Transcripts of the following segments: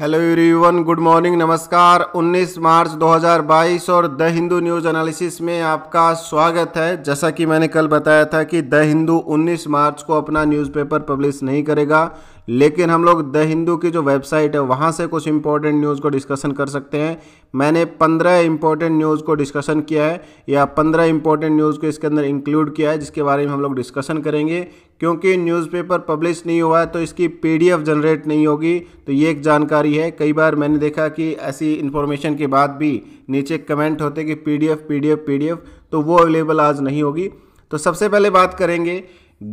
hello everyone good morning नमस्कार 19 मार्च 2022 और the Hindu news analysis में आपका स्वागत है जैसा कि मैंने कल बताया था कि द हिंदू 19 मार्च को अपना न्यूज़पेपर पब्लिश नहीं करेगा लेकिन हम लोग द हिंदू की जो वेबसाइट है वहाँ से कुछ इंपॉर्टेंट न्यूज़ को डिस्कशन कर सकते हैं मैंने पंद्रह इंपॉर्टेंट न्यूज़ को डिस्कशन किया है या पंद्रह इंपॉर्टेंट न्यूज़ को इसके अंदर इंक्लूड किया है जिसके बारे में हम लोग डिस्कशन करेंगे क्योंकि न्यूज़पेपर पब्लिश नहीं हुआ है तो इसकी पीडीएफ जनरेट नहीं होगी तो ये एक जानकारी है कई बार मैंने देखा कि ऐसी इन्फॉर्मेशन के बाद भी नीचे कमेंट होते कि पीडीएफ पीडीएफ पीडीएफ तो वो अवेलेबल आज नहीं होगी तो सबसे पहले बात करेंगे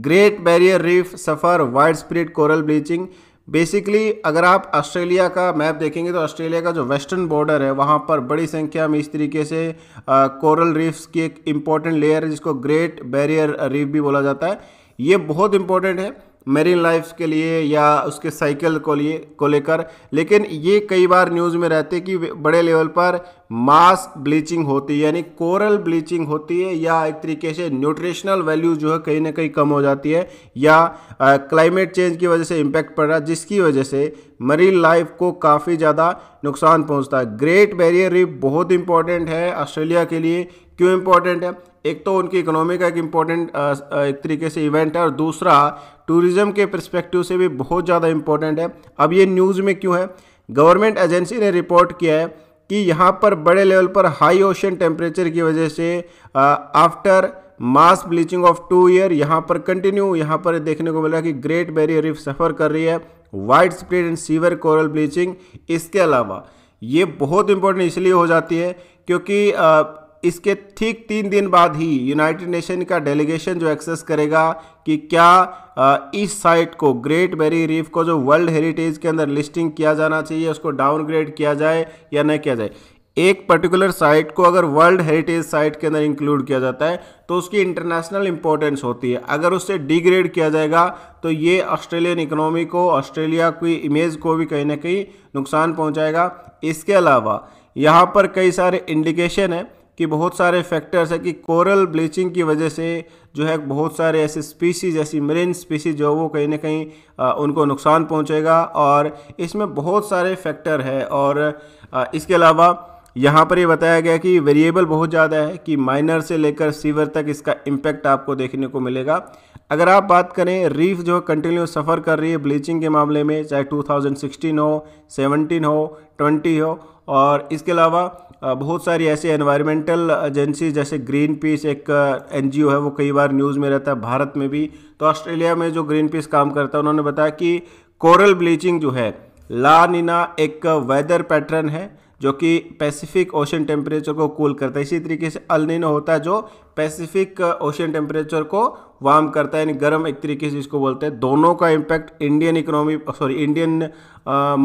Great Barrier Reef suffer widespread coral bleaching basically अगर आप ऑस्ट्रेलिया का मैप देखेंगे तो ऑस्ट्रेलिया का जो वेस्टर्न बॉर्डर है वहाँ पर बड़ी संख्या में इस तरीके से कोरल रीफ्स की एक इम्पॉर्टेंट लेयर है जिसको ग्रेट बैरियर रीफ भी बोला जाता है ये बहुत इंपॉर्टेंट है मेरीन लाइफ के लिए या उसके साइकिल को लिए को लेकर लेकिन ये कई बार न्यूज़ में रहते कि बड़े लेवल पर मास ब्लीचिंग होती है यानी कोरल ब्लीचिंग होती है या एक तरीके से न्यूट्रिशनल वैल्यू जो है कहीं ना कहीं कम हो जाती है या क्लाइमेट चेंज की वजह से इम्पैक्ट पड़ रहा है जिसकी वजह से मरीन लाइफ को काफ़ी ज़्यादा नुकसान पहुँचता है ग्रेट बैरियर रिप बहुत इंपॉर्टेंट है ऑस्ट्रेलिया के लिए क्यों इंपॉर्टेंट है एक तो उनकी इकोनॉमी का एक इम्पॉर्टेंट एक तरीके से इवेंट है और दूसरा टूरिज़्म के परस्पेक्टिव से भी बहुत ज़्यादा इम्पॉर्टेंट है अब ये न्यूज़ में क्यों है गवर्नमेंट एजेंसी ने रिपोर्ट किया है कि यहाँ पर बड़े लेवल पर हाई ओशन टेम्परेचर की वजह से after mass bleaching of two year यहाँ पर कंटिन्यू यहाँ पर देखने को मिला कि ग्रेट बैरियर रिफ सफ़र कर रही है widespread and severe coral bleaching इसके अलावा ये बहुत इंपॉर्टेंट इसलिए हो जाती है क्योंकि इसके ठीक तीन दिन बाद ही यूनाइटेड नेशन का डेलीगेशन जो एक्सेस करेगा कि क्या इस साइट को ग्रेट बेरी रीफ को जो वर्ल्ड हेरिटेज के अंदर लिस्टिंग किया जाना चाहिए उसको डाउनग्रेड किया जाए या नहीं किया जाए एक पर्टिकुलर साइट को अगर वर्ल्ड हेरिटेज साइट के अंदर इंक्लूड किया जाता है तो उसकी इंटरनेशनल इंपॉर्टेंस होती है अगर उससे डिग्रेड किया जाएगा तो ये ऑस्ट्रेलियन इकोनॉमी को ऑस्ट्रेलिया की इमेज को भी कहीं ना कहीं नुकसान पहुंचाएगा इसके अलावा यहाँ पर कई सारे इंडिकेशन हैं कि बहुत सारे फैक्टर्स है कि कोरल ब्लीचिंग की वजह से जो है बहुत सारे ऐसे स्पीसीज ऐसी मरीन स्पीसीज जो वो कहीं ना कहीं उनको नुकसान पहुंचेगा और इसमें बहुत सारे फैक्टर है और आ, इसके अलावा यहाँ पर ये बताया गया कि वेरिएबल बहुत ज़्यादा है कि माइनर से लेकर सीवर तक इसका इम्पैक्ट आपको देखने को मिलेगा अगर आप बात करें रीफ जो कंटिन्यू सफ़र कर रही है ब्लीचिंग के मामले में चाहे 2016 हो 17 हो 20 हो और इसके अलावा बहुत सारी ऐसी एनवायरमेंटल एजेंसी जैसे ग्रीन पीस एक एनजीओ है वो कई बार न्यूज़ में रहता है भारत में भी तो ऑस्ट्रेलिया में जो ग्रीन पीस काम करता है उन्होंने बताया कि कोरल ब्लीचिंग जो है ला नीना एक वेदर पैटर्न है जो कि पैसिफिक ओशन टेम्परेचर को कूल करता है इसी तरीके से अलनिनो होता है जो पैसिफिक ओशन टेम्परेचर को वार्म करता है यानी गर्म एक तरीके से इसको बोलते हैं दोनों का impact Indian economy sorry Indian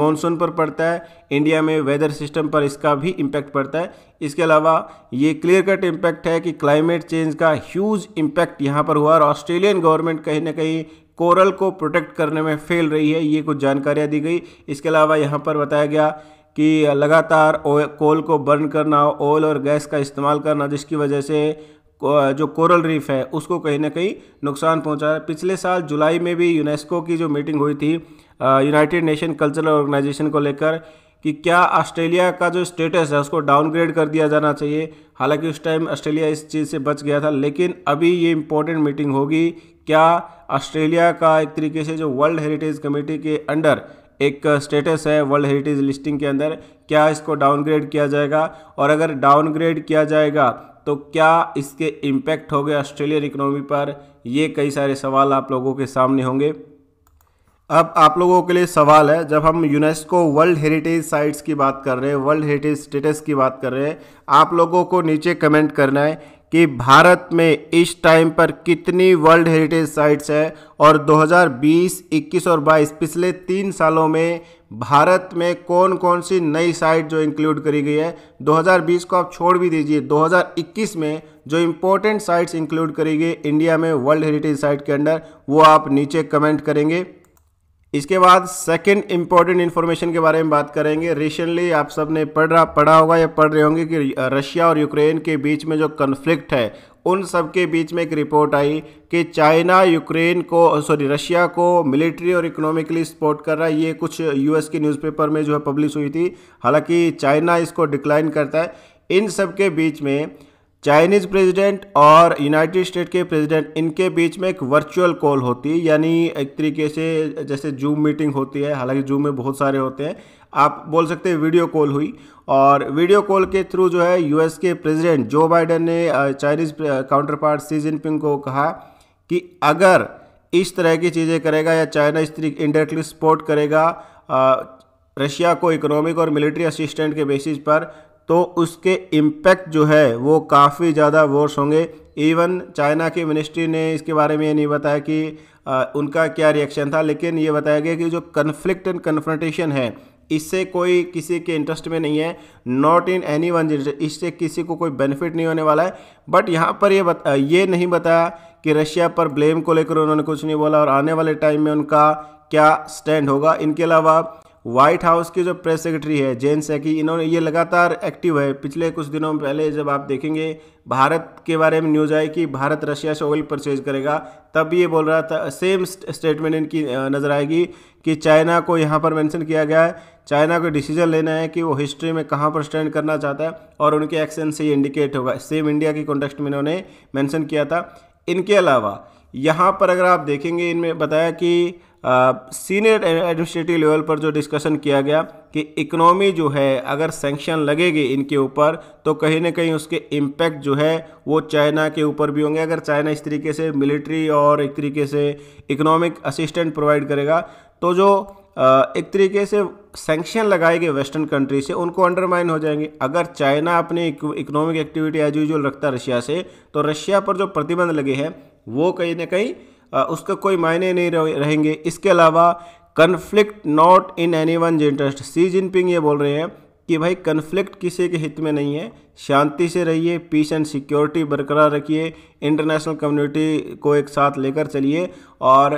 monsoon पर पड़ता है इंडिया में वेदर सिस्टम पर इसका भी इम्पैक्ट पड़ता है इसके अलावा ये क्लियर कट इम्पैक्ट है कि क्लाइमेट चेंज का ह्यूज इम्पैक्ट यहाँ पर हुआ और ऑस्ट्रेलियन गवर्नमेंट कहीं ना कहीं कोरल को प्रोटेक्ट करने में फेल रही है ये कुछ जानकारियाँ दी गई इसके अलावा यहाँ पर बताया गया कि लगातार कोल को बर्न करना ऑयल और गैस का इस्तेमाल करना जिसकी वजह से जो कोरल रीफ है उसको कहीं ना कहीं नुकसान पहुंचा है पिछले साल जुलाई में भी यूनेस्को की जो मीटिंग हुई थी यूनाइटेड नेशन कल्चरल ऑर्गेनाइजेशन को लेकर कि क्या ऑस्ट्रेलिया का जो स्टेटस है उसको डाउनग्रेड कर दिया जाना चाहिए हालांकि उस टाइम ऑस्ट्रेलिया इस चीज़ से बच गया था लेकिन अभी ये इम्पोर्टेंट मीटिंग होगी क्या ऑस्ट्रेलिया का एक तरीके से जो वर्ल्ड हेरिटेज कमेटी के अंडर एक स्टेटस है वर्ल्ड हेरिटेज लिस्टिंग के अंदर क्या इसको डाउनग्रेड किया जाएगा और अगर डाउनग्रेड किया जाएगा तो क्या इसके इम्पैक्ट हो गए ऑस्ट्रेलियन इकोनॉमी पर ये कई सारे सवाल आप लोगों के सामने होंगे अब आप लोगों के लिए सवाल है जब हम यूनेस्को वर्ल्ड हेरिटेज साइट्स की बात कर रहे हैं वर्ल्ड हेरिटेज स्टेटस की बात कर रहे हैं आप लोगों को नीचे कमेंट करना है कि भारत में इस टाइम पर कितनी वर्ल्ड हेरिटेज साइट्स है और 2020, 21 और 22 पिछले तीन सालों में भारत में कौन कौन सी नई साइट जो इंक्लूड करी गई है 2020 को आप छोड़ भी दीजिए 2021 में जो इम्पोर्टेंट साइट्स इंक्लूड करी गई इंडिया में वर्ल्ड हेरिटेज साइट के अंडर वो आप नीचे कमेंट करेंगे इसके बाद सेकंड इम्पॉर्टेंट इन्फॉर्मेशन के बारे में बात करेंगे रिसेंटली आप सब ने पढ़ रहा पढ़ा होगा या पढ़ रहे होंगे कि रशिया और यूक्रेन के बीच में जो कन्फ्लिक्ट है उन सब के बीच में एक रिपोर्ट आई कि चाइना यूक्रेन को सॉरी रशिया को मिलिट्री और इकोनॉमिकली सपोर्ट कर रहा है ये कुछ यूएस के न्यूज़पेपर में जो है पब्लिश हुई थी हालांकि चाइना इसको डिक्लाइन करता है इन सब के बीच में चाइनीज प्रेसिडेंट और यूनाइटेड स्टेट के प्रेसिडेंट इनके बीच में एक वर्चुअल कॉल होती है यानी एक तरीके से जैसे जूम मीटिंग होती है हालांकि जूम में बहुत सारे होते हैं आप बोल सकते हैं वीडियो कॉल हुई और वीडियो कॉल के थ्रू जो है यूएस के प्रेसिडेंट जो बाइडेन ने Chinese counterpart Xi Jinping को कहा कि अगर इस तरह की चीज़ें करेगा या चाइना इस तरीके इंडायरेक्टली सपोर्ट करेगा रशिया को इकोनॉमिक और मिलिट्री असिस्टेंट के बेसिस पर तो उसके इम्पैक्ट जो है वो काफ़ी ज़्यादा वर्स होंगे इवन चाइना की मिनिस्ट्री ने इसके बारे में ये नहीं बताया कि आ, उनका क्या रिएक्शन था लेकिन ये बताया गया कि जो कन्फ्लिक्ट एंड कन्फ्रंटेशन है इससे कोई किसी के इंटरेस्ट में नहीं है नॉट इन एनी वन इससे किसी को कोई बेनिफिट नहीं होने वाला है बट यहाँ पर ये बता ये नहीं बताया कि रशिया पर ब्लेम को लेकर उन्होंने कुछ नहीं बोला और आने वाले टाइम में उनका क्या स्टैंड होगा इनके अलावा व्हाइट हाउस की जो प्रेस सेक्रेटरी है जेन सैकी इन्होंने ये लगातार एक्टिव है पिछले कुछ दिनों पहले जब आप देखेंगे भारत के बारे में न्यूज़ आई कि भारत रशिया से ऑयल परचेज करेगा तब ये बोल रहा था सेम स्टेटमेंट इनकी नज़र आएगी कि चाइना को यहाँ पर मेंशन किया गया है चाइना को डिसीजन लेना है कि वो हिस्ट्री में कहाँ पर स्टैंड करना चाहता है और उनके एक्शन से इंडिकेट होगा सेम इंडिया के कॉन्टेक्स्ट में इन्होंने मैंशन किया था इनके अलावा यहाँ पर अगर आप देखेंगे इनमें बताया कि सीनियर एडमिनिस्ट्रेटिव लेवल पर जो डिस्कशन किया गया कि इकोनॉमी जो है अगर सेंक्शन लगेगी इनके ऊपर तो कहीं ना कहीं उसके इम्पैक्ट जो है वो चाइना के ऊपर भी होंगे अगर चाइना इस तरीके से मिलिट्री और एक तरीके से इकोनॉमिक असिस्टेंट प्रोवाइड करेगा तो जो एक तरीके से सेंक्शन लगाए गए वेस्टर्न कंट्री से उनको अंडरमाइन हो जाएंगे अगर चाइना अपनी इकोनॉमिक एक्टिविटी एज यूजल रखता है रशिया से तो रशिया पर जो प्रतिबंध लगे हैं वो कहीं ना कहीं उसका कोई मायने नहीं रहेंगे इसके अलावा conflict not in any one interest Xi Jinping ये बोल रहे हैं कि भाई कन्फ्लिक्ट किसी के हित में नहीं है शांति से रहिए पीस एंड सिक्योरिटी बरकरार रखिए इंटरनेशनल कम्युनिटी को एक साथ लेकर चलिए और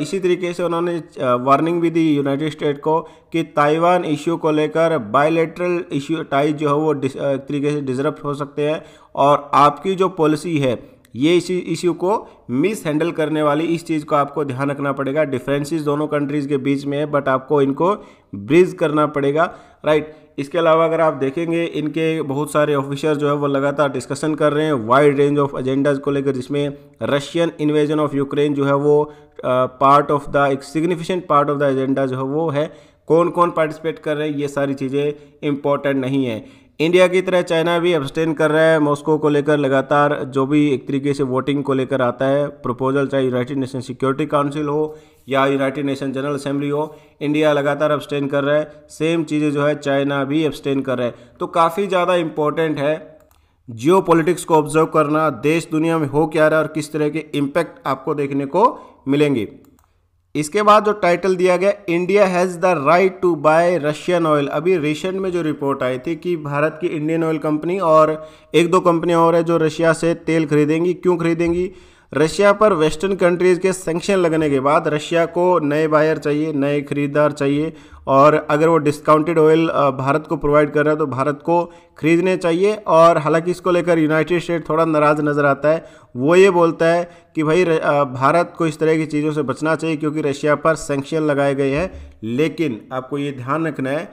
इसी तरीके से उन्होंने वार्निंग भी दी यूनाइटेड स्टेट को कि ताइवान इश्यू को लेकर बायलेटरल इश्यू टाइज जो है वो एक तरीके से डिजर्व हो सकते हैं और आपकी जो पॉलिसी है ये इसी इश्यू को मिस हैंडल करने वाली इस चीज़ को आपको ध्यान रखना पड़ेगा डिफरेंसेस दोनों कंट्रीज़ के बीच में है बट आपको इनको ब्रिज करना पड़ेगा राइट इसके अलावा अगर आप देखेंगे इनके बहुत सारे ऑफिसर जो है वो लगातार डिस्कशन कर रहे हैं वाइड रेंज ऑफ एजेंडाज को लेकर जिसमें रशियन इन्वेजन ऑफ यूक्रेन जो है वो पार्ट ऑफ द एक significant part of the agenda जो है वो है कौन कौन पार्टिसिपेट कर रहे हैं ये सारी चीज़ें इंपॉर्टेंट नहीं है इंडिया की तरह चाइना भी अब्सटेन कर रहा है मॉस्को को लेकर लगातार जो भी एक तरीके से वोटिंग को लेकर आता है प्रपोजल चाहे यूनाइटेड नेशन सिक्योरिटी काउंसिल हो या यूनाइटेड नेशन जनरल असेंबली हो इंडिया लगातार अब्सटेन कर रहा है सेम चीज़ें जो है चाइना भी अब्सटेन कर रहा है तो काफ़ी ज़्यादा इम्पोर्टेंट है जियो पॉलिटिक्स को ऑब्जर्व करना देश दुनिया में हो क्या रहा है और किस तरह के इम्पैक्ट आपको देखने को मिलेंगे इसके बाद जो टाइटल दिया गया India has the right to buy Russian oil अभी रिसेंट में जो रिपोर्ट आई थी कि भारत की इंडियन ऑयल कंपनी और एक दो कंपनियां और है जो रशिया से तेल खरीदेंगी क्यों खरीदेंगी रशिया पर वेस्टर्न कंट्रीज़ के सेंक्शन लगने के बाद रशिया को नए बायर चाहिए नए खरीदार चाहिए और अगर वो डिस्काउंटेड ऑयल भारत को प्रोवाइड कर रहा है तो भारत को खरीदने चाहिए और हालांकि इसको लेकर यूनाइटेड स्टेट थोड़ा नाराज़ नज़र आता है वो ये बोलता है कि भाई भारत को इस तरह की चीज़ों से बचना चाहिए क्योंकि रशिया पर सेंक्शन लगाए गए हैं लेकिन आपको ये ध्यान रखना है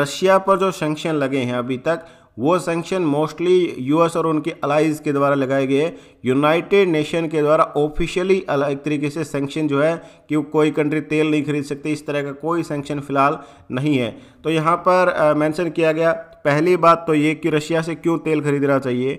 रशिया पर जो सेंक्शन लगे हैं अभी तक वो सेंक्शन मोस्टली यूएस और उनके अलाइज के द्वारा लगाए गए यूनाइटेड नेशन के द्वारा ऑफिशियली एक तरीके से सेंक्शन जो है कि कोई कंट्री तेल नहीं खरीद सकती इस तरह का कोई सेंक्शन फिलहाल नहीं है तो यहाँ पर मेंशन किया गया पहली बात तो ये कि रशिया से क्यों तेल खरीदना चाहिए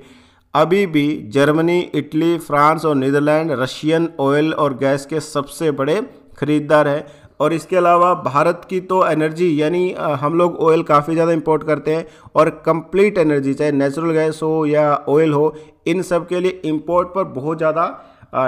अभी भी जर्मनी इटली फ्रांस और नीदरलैंड रशियन ऑयल और गैस के सबसे बड़े खरीदार है और इसके अलावा भारत की तो एनर्जी यानी हम लोग ऑयल काफ़ी ज़्यादा इंपोर्ट करते हैं और कंप्लीट एनर्जी चाहे नेचुरल गैस हो या ऑयल हो इन सब के लिए इंपोर्ट पर बहुत ज़्यादा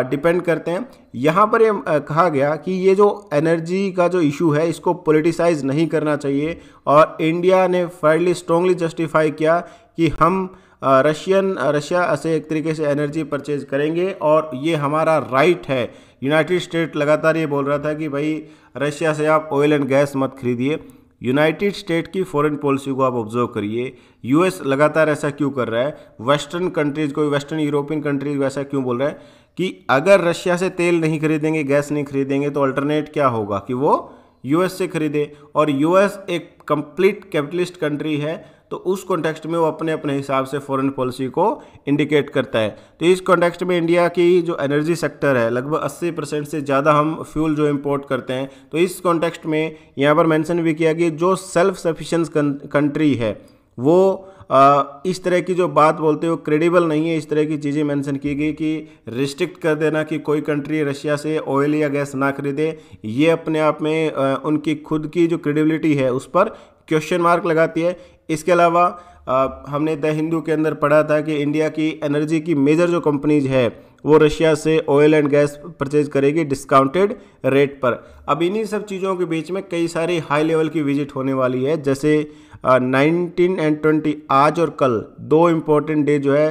डिपेंड करते हैं यहाँ पर ये कहा गया कि ये जो एनर्जी का जो इशू है इसको पोलिटिसाइज नहीं करना चाहिए और इंडिया ने फाइनली स्ट्रॉन्गली जस्टिफाई किया कि हम रशियन रशिया से एक तरीके से एनर्जी परचेज करेंगे और ये हमारा राइट है यूनाइटेड स्टेट लगातार ये बोल रहा था कि भाई रशिया से आप ऑयल एंड गैस मत खरीदिए यूनाइटेड स्टेट की फॉरेन पॉलिसी को आप ऑब्जर्व करिए यूएस लगातार ऐसा क्यों कर रहा है वेस्टर्न कंट्रीज़ को वेस्टर्न यूरोपियन कंट्रीज को ऐसा क्यों बोल रहा है कि अगर रशिया से तेल नहीं खरीदेंगे गैस नहीं खरीदेंगे तो अल्टरनेट क्या होगा कि वो यूएस से खरीदे और यूएस एक कंप्लीट कैपिटलिस्ट कंट्री है तो उस कॉन्टेक्स्ट में वो अपने अपने हिसाब से फॉरेन पॉलिसी को इंडिकेट करता है तो इस कॉन्टेक्स्ट में इंडिया की जो एनर्जी सेक्टर है लगभग 80 परसेंट से ज़्यादा हम फ्यूल जो इम्पोर्ट करते हैं तो इस कॉन्टेक्स्ट में यहाँ पर मैंशन भी किया कि जो सेल्फ सफिशेंस कंट्री है वो आ, इस तरह की जो बात बोलते हो क्रेडिबल नहीं है इस तरह की चीज़ें मेंशन की गई कि रिस्ट्रिक्ट कर देना कि कोई कंट्री रशिया से ऑयल या गैस ना खरीदे ये अपने आप में आ, उनकी खुद की जो क्रेडिबिलिटी है उस पर क्वेश्चन मार्क लगाती है इसके अलावा हमने द हिंदू के अंदर पढ़ा था कि इंडिया की एनर्जी की मेजर जो कंपनीज है वो रशिया से ऑयल एंड गैस परचेज करेगी डिस्काउंटेड रेट पर अब इन्हीं सब चीज़ों के बीच में कई सारी हाई लेवल की विजिट होने वाली है जैसे नाइनटीन एंड ट्वेंटी आज और कल दो इम्पोर्टेंट डे जो है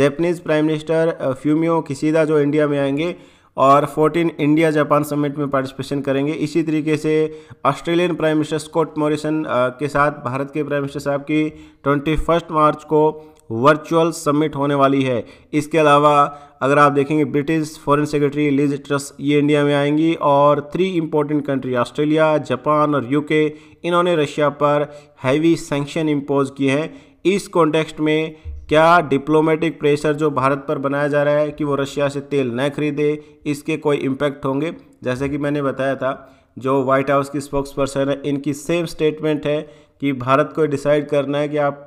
Japanese prime minister Fumio Kishida जो इंडिया में आएंगे और 14 इंडिया जापान समिट में पार्टिसिपेशन करेंगे इसी तरीके से Australian prime minister Scott Morrison के साथ भारत के प्राइम मिनिस्टर साहब की ट्वेंटी मार्च को वर्चुअल समिट होने वाली है इसके अलावा अगर आप देखेंगे British foreign secretary Liz Truss ये इंडिया में आएंगी और three important country Australia Japan और यूके इन्होंने रशिया पर हैवी सेंक्शन इम्पोज किए हैं इस कॉन्टेक्स्ट में क्या डिप्लोमेटिक प्रेशर जो भारत पर बनाया जा रहा है कि वो रशिया से तेल न खरीदे इसके कोई इम्पैक्ट होंगे जैसे कि मैंने बताया था जो व्हाइट हाउस की स्पोक्स पर्सन है इनकी सेम स्टेटमेंट है कि भारत को डिसाइड करना है कि आप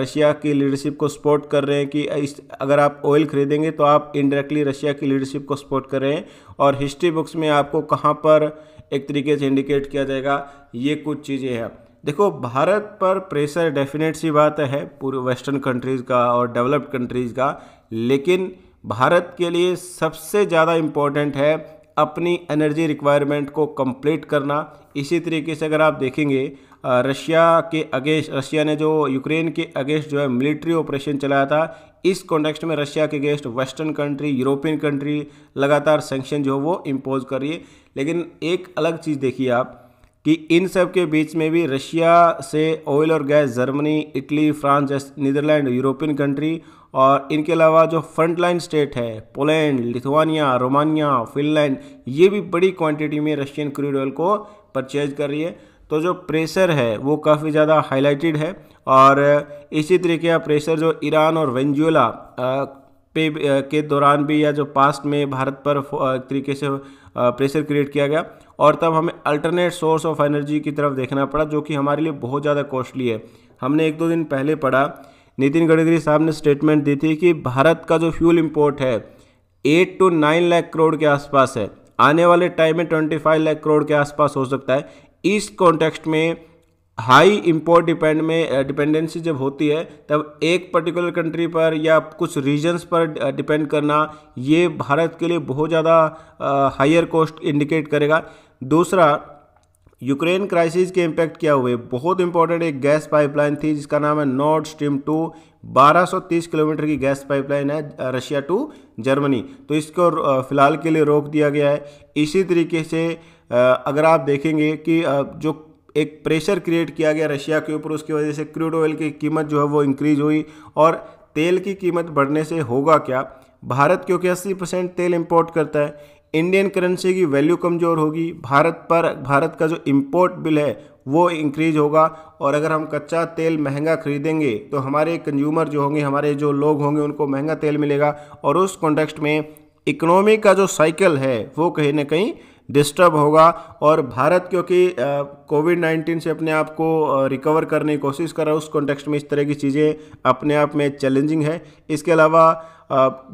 रशिया की लीडरशिप को सपोर्ट कर रहे हैं कि इस अगर आप ऑयल खरीदेंगे तो आप इनडायरेक्टली रशिया की लीडरशिप को सपोर्ट कर रहे हैं और हिस्ट्री बुक्स में आपको कहाँ पर एक तरीके से इंडिकेट किया जाएगा ये कुछ चीज़ें हैं देखो भारत पर प्रेशर डेफिनेट सी बात है पूरे वेस्टर्न कंट्रीज़ का और डेवलप्ड कंट्रीज़ का लेकिन भारत के लिए सबसे ज़्यादा इम्पोर्टेंट है अपनी एनर्जी रिक्वायरमेंट को कंप्लीट करना इसी तरीके से अगर आप देखेंगे रशिया के अगेंस्ट रशिया ने जो यूक्रेन के अगेंस्ट जो है मिलिट्री ऑपरेशन चलाया था इस कॉन्टेक्स्ट में रशिया के against western country European country लगातार सेंक्शन जो है वो इम्पोज कर रही है लेकिन एक अलग चीज़ देखिए आप कि इन सब के बीच में भी रशिया से ऑयल और gas Germany Italy France Netherland European country और इनके अलावा जो फ्रंटलाइन स्टेट है पोलैंड लिथुआनिया रोमानिया फिनलैंड ये भी बड़ी क्वांटिटी में रशियन क्रूड ऑयल को परचेज कर रही है तो जो प्रेशर है वो काफ़ी ज़्यादा हाईलाइटेड है और इसी तरीके का प्रेशर जो ईरान और वेंजुएला पे के दौरान भी या जो पास्ट में भारत पर तरीके से प्रेशर क्रिएट किया गया और तब हमें अल्टरनेट सोर्स ऑफ एनर्जी की तरफ देखना पड़ा जो कि हमारे लिए बहुत ज़्यादा कॉस्टली है हमने एक दो दिन पहले पढ़ा नितिन गडकरी साहब ने स्टेटमेंट दी थी कि भारत का जो फ्यूल इम्पोर्ट है eight two nine lakh crore के आसपास है आने वाले टाइम में ट्वेंटी फाइव लाख करोड़ के आसपास हो सकता है इस कॉन्टेक्स्ट में हाई इम्पोर्ट डिपेंड में डिपेंडेंसी uh, जब होती है तब एक पर्टिकुलर कंट्री पर या कुछ रीजन्स पर डिपेंड uh, करना ये भारत के लिए बहुत ज़्यादा हायर कॉस्ट इंडिकेट करेगा दूसरा यूक्रेन क्राइसिस के इम्पैक्ट क्या हुए बहुत इंपॉर्टेंट एक गैस पाइपलाइन थी जिसका नाम है नॉर्थ स्ट्रीम टू 1230 किलोमीटर की गैस पाइपलाइन है रशिया टू जर्मनी तो इसको uh, फिलहाल के लिए रोक दिया गया है इसी तरीके से अगर आप देखेंगे कि जो एक प्रेशर क्रिएट किया गया रशिया के ऊपर उसकी वजह से क्रूड ऑयल की कीमत जो है वो इंक्रीज हुई और तेल की कीमत बढ़ने से होगा क्या भारत क्योंकि 80 परसेंट तेल इंपोर्ट करता है इंडियन करेंसी की वैल्यू कमज़ोर होगी भारत पर भारत का जो इम्पोर्ट बिल है वो इंक्रीज होगा और अगर हम कच्चा तेल महंगा खरीदेंगे तो हमारे कंज्यूमर जो होंगे हमारे जो लोग होंगे उनको महंगा तेल मिलेगा और उस कॉन्टेक्स्ट में इकोनॉमी का जो साइकिल है वो कहीं ना कहीं डिस्टर्ब होगा और भारत क्योंकि कोविड नाइन्टीन से अपने आप को रिकवर करने की कोशिश कर रहा है उस कॉन्टेक्स्ट में इस तरह की चीज़ें अपने आप में चैलेंजिंग है इसके अलावा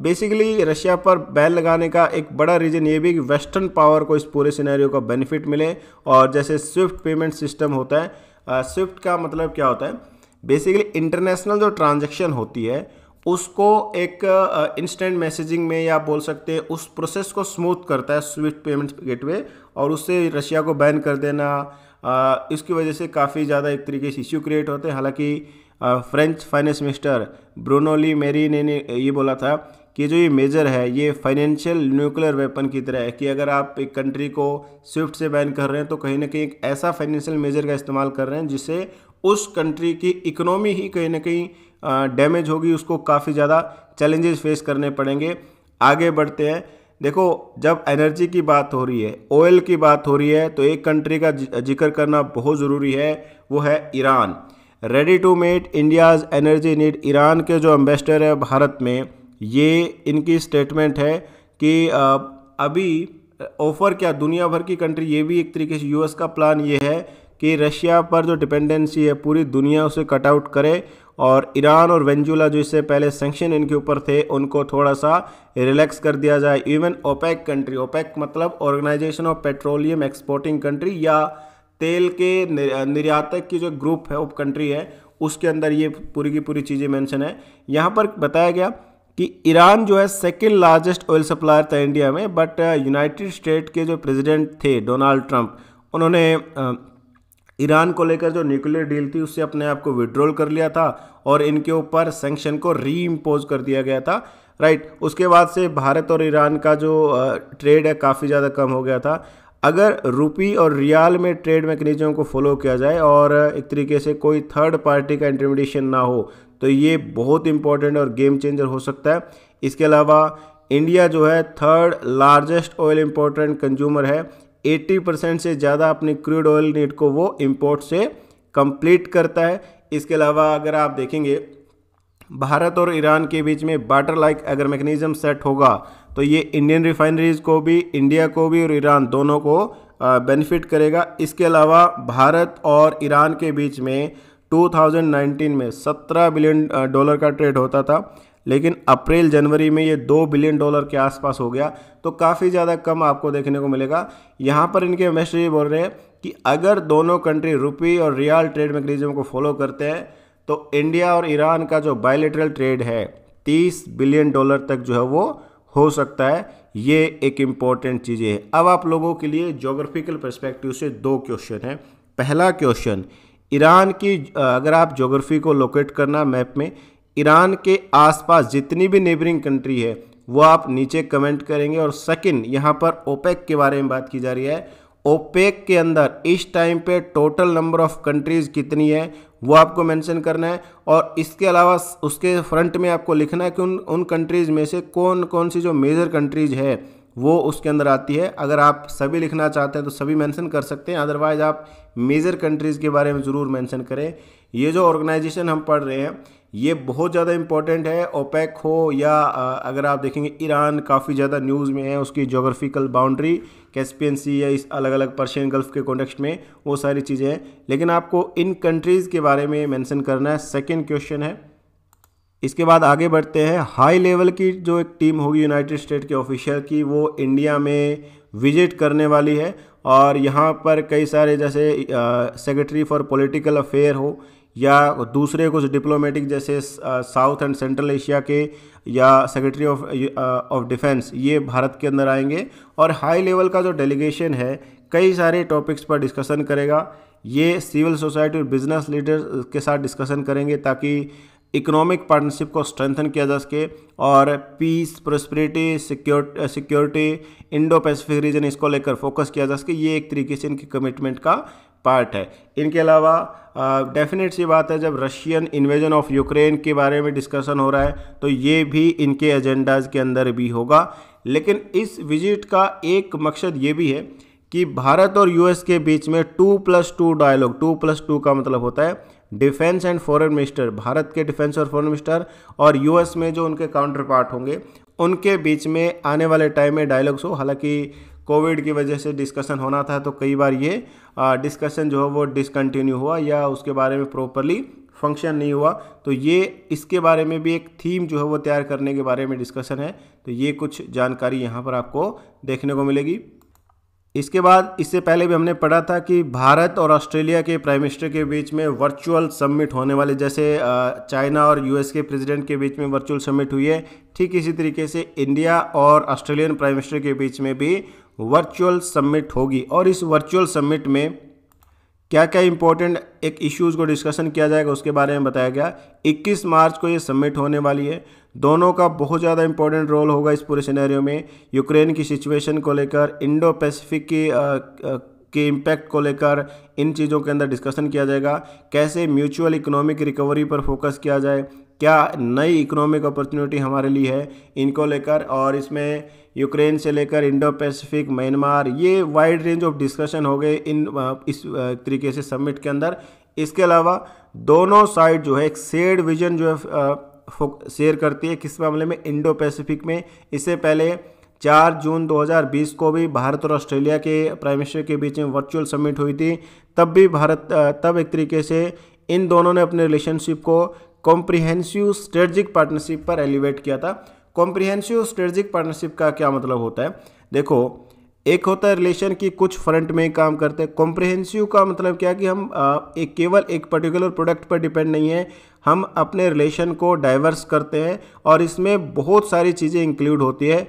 बेसिकली रशिया पर बैन लगाने का एक बड़ा रीज़न ये भी कि वेस्टर्न पावर को इस पूरे सिनेरियो का बेनिफिट मिले और जैसे स्विफ्ट पेमेंट सिस्टम होता है स्विफ्ट का मतलब क्या होता है बेसिकली इंटरनेशनल जो ट्रांजेक्शन होती है उसको एक इंस्टेंट मैसेजिंग में या बोल सकते हैं उस प्रोसेस को स्मूथ करता है स्विफ्ट पेमेंट गेटवे और उससे रशिया को बैन कर देना इसकी वजह से काफ़ी ज़्यादा एक तरीके से इश्यू क्रिएट होते हैं हालांकि फ्रेंच फाइनेंस मिनिस्टर ब्रोनोली मेरी ने, ने ये बोला था कि जो ये मेजर है ये फाइनेंशियल न्यूक्लियर वेपन की तरह है कि अगर आप एक कंट्री को स्विफ्ट से बैन कर रहे हैं तो कहीं ना कहीं एक ऐसा फाइनेंशियल मेजर का इस्तेमाल कर रहे हैं जिससे उस कंट्री की इकोनॉमी ही कहीं ना कहीं डैमेज होगी उसको काफ़ी ज़्यादा चैलेंजेस फेस करने पड़ेंगे आगे बढ़ते हैं देखो जब एनर्जी की बात हो रही है ऑयल की बात हो रही है तो एक कंट्री का जिक्र करना बहुत ज़रूरी है वो है Iran ready to meet India's energy need Iran के जो एम्बेसडर है भारत में ये इनकी स्टेटमेंट है कि अभी ऑफ़र क्या दुनिया भर की कंट्री ये भी एक तरीके से यूएस का प्लान ये है कि रशिया पर जो डिपेंडेंसी है पूरी दुनिया उसे कटआउट करे और ईरान और वेंजुला जो इससे पहले सेंक्शन इनके ऊपर थे उनको थोड़ा सा रिलैक्स कर दिया जाए इवन ओपेक कंट्री ओपेक मतलब organisation of petroleum exporting country या तेल के निर्यातक की जो ग्रुप है उप कंट्री है उसके अंदर ये पूरी की पूरी चीज़ें मेंशन है यहाँ पर बताया गया कि ईरान जो है सेकेंड लार्जेस्ट ऑयल सप्लायर था इंडिया में बट यूनाइटेड स्टेट के जो प्रेसिडेंट थे डोनाल्ड ट्रंप उन्होंने uh, ईरान को लेकर जो न्यूक्लियर डील थी उससे अपने आप को विड्रॉल कर लिया था और इनके ऊपर सेंक्शन को री इम्पोज कर दिया गया था राइट उसके बाद से भारत और ईरान का जो ट्रेड है काफ़ी ज़्यादा कम हो गया था अगर रुपी और रियाल में ट्रेड मैकेनिज्म को फॉलो किया जाए और एक तरीके से कोई थर्ड पार्टी का इंटरमीडिएशन ना हो तो ये बहुत इंपॉर्टेंट और गेम चेंजर हो सकता है इसके अलावा इंडिया जो है third largest oil important consumer है 80 परसेंट से ज़्यादा अपनी क्रूड ऑयल नीड को वो इम्पोर्ट से कंप्लीट करता है इसके अलावा अगर आप देखेंगे भारत और ईरान के बीच में बाटर लाइक अगर मैकेनिज्म सेट होगा तो ये इंडियन रिफाइनरीज को भी इंडिया को भी और ईरान दोनों को बेनिफिट करेगा इसके अलावा भारत और ईरान के बीच में 2019 में 17 बिलियन डॉलर का ट्रेड होता था लेकिन अप्रैल जनवरी में ये दो बिलियन डॉलर के आसपास हो गया तो काफ़ी ज़्यादा कम आपको देखने को मिलेगा यहाँ पर इनके इन्वेस्टर ये बोल रहे हैं कि अगर दोनों कंट्री रुपी और रियाल ट्रेड मैकेनिज्म को फॉलो करते हैं तो इंडिया और ईरान का जो बायोलिटरल ट्रेड है तीस बिलियन डॉलर तक जो है वो हो सकता है ये एक इम्पॉर्टेंट चीज़ है अब आप लोगों के लिए जोग्राफिकल परस्पेक्टिव से दो क्वेश्चन हैं पहला क्वेश्चन ईरान की अगर आप जोग्राफी को लोकेट करना मैप में ईरान के आसपास जितनी भी नेबरिंग कंट्री है वो आप नीचे कमेंट करेंगे और सेकंड यहाँ पर ओपेक के बारे में बात की जा रही है ओपेक के अंदर इस टाइम पे टोटल नंबर ऑफ कंट्रीज़ कितनी है वो आपको मेंशन करना है और इसके अलावा उसके फ्रंट में आपको लिखना है कि उन उन कंट्रीज़ में से कौन कौन सी जो मेजर कंट्रीज़ है वो उसके अंदर आती है अगर आप सभी लिखना चाहते हैं तो सभी मैंसन कर सकते हैं अदरवाइज़ आप मेजर कंट्रीज़ के बारे में ज़रूर मैंशन करें ये जो ऑर्गेनाइजेशन हम पढ़ रहे हैं ये बहुत ज़्यादा इम्पॉर्टेंट है ओपेक हो या अगर आप देखेंगे ईरान काफ़ी ज़्यादा न्यूज़ में है उसकी जोग्राफिकल बाउंड्री कैस्पियन सी या इस अलग अलग पर्शियन गल्फ़ के कॉन्टेक्स्ट में वो सारी चीज़ें हैं लेकिन आपको इन कंट्रीज़ के बारे में मेंशन करना है सेकेंड क्वेश्चन है इसके बाद आगे बढ़ते हैं हाई लेवल की जो एक टीम होगी यूनाइटेड स्टेट के ऑफिशियल की वो इंडिया में विजिट करने वाली है और यहाँ पर कई सारे जैसे सेक्रेटरी फॉर पॉलिटिकल अफेयर हो या दूसरे कुछ डिप्लोमेटिक जैसे साउथ एंड सेंट्रल एशिया के या सेक्रेटरी ऑफ ऑफ डिफेंस ये भारत के अंदर आएंगे और हाई लेवल का जो डेलीगेशन है कई सारे टॉपिक्स पर डिस्कशन करेगा ये सिविल सोसाइटी और बिजनेस लीडर्स के साथ डिस्कशन करेंगे ताकि इकोनॉमिक पार्टनरशिप को स्ट्रेंथन किया जा सके और peace prosperity security Indo Pacific region इसको लेकर फोकस किया जा सके ये एक तरीके से इनके कमिटमेंट का पार्ट है इनके अलावा डेफिनेट सी बात है जब रशियन इन्वेजन ऑफ यूक्रेन के बारे में डिस्कशन हो रहा है तो ये भी इनके एजेंडाज के अंदर भी होगा लेकिन इस विजिट का एक मकसद ये भी है कि भारत और यूएस के बीच में two plus two dialogue two plus two का मतलब होता है defence and foreign minister Bharat के डिफेंस और फॉरेन मिनिस्टर और यूएस में जो उनके काउंटर पार्ट होंगे उनके बीच में आने वाले टाइम में डायलॉग्स हो हालांकि कोविड की वजह से डिस्कशन होना था तो कई बार ये डिस्कशन जो है वो डिसकंटिन्यू हुआ या उसके बारे में प्रॉपरली फंक्शन नहीं हुआ तो ये इसके बारे में भी एक थीम जो है वो तैयार करने के बारे में डिस्कशन है तो ये कुछ जानकारी यहाँ पर आपको देखने को मिलेगी इसके बाद इससे पहले भी हमने पढ़ा था कि भारत और ऑस्ट्रेलिया के प्राइम मिनिस्टर के बीच में वर्चुअल समिट होने वाले जैसे चाइना और यूएस के प्रेसिडेंट के बीच में वर्चुअल समिट हुई है ठीक इसी तरीके से इंडिया और ऑस्ट्रेलियन प्राइम मिनिस्टर के बीच में भी वर्चुअल समिट होगी और इस वर्चुअल समिट में क्या क्या इंपॉर्टेंट एक इश्यूज़ को डिस्कशन किया जाएगा उसके बारे में बताया गया 21 मार्च को ये सबमिट होने वाली है दोनों का बहुत ज़्यादा इंपॉर्टेंट रोल होगा इस पूरे सिनेरियो में यूक्रेन की सिचुएशन को लेकर इंडो पैसिफिक की आ, आ, के इम्पैक्ट को लेकर इन चीज़ों के अंदर डिस्कशन किया जाएगा कैसे म्यूचुअल इकोनॉमिक रिकवरी पर फोकस किया जाए क्या नई इकोनॉमिक अपॉर्चुनिटी हमारे लिए है इनको लेकर और इसमें यूक्रेन से लेकर इंडो पैसिफिक म्यांमार ये वाइड रेंज ऑफ डिस्कशन हो गए इन इस तरीके से समिट के अंदर इसके अलावा दोनों साइड जो है एक शेयर विजन जो है शेयर करती है किस मामले में इंडो पैसिफिक में इससे पहले चार जून 2020 को भी भारत और ऑस्ट्रेलिया के प्राइम मिनिस्टर के बीच में वर्चुअल समिट हुई थी तब भी भारत तब एक तरीके से इन दोनों ने अपने रिलेशनशिप को कॉम्प्रिहेंसिव स्ट्रेटजिक पार्टनरशिप पर एलिवेट किया था कॉम्प्रिहेंसिव स्ट्रेटजिक पार्टनरशिप का क्या मतलब होता है देखो एक होता है रिलेशन की कुछ फ्रंट में काम करते हैं कॉम्प्रिहेंसिव का मतलब क्या कि हम एक केवल एक पर्टिकुलर प्रोडक्ट पर डिपेंड नहीं है हम अपने रिलेशन को डाइवर्स करते हैं और इसमें बहुत सारी चीज़ें इंक्लूड होती है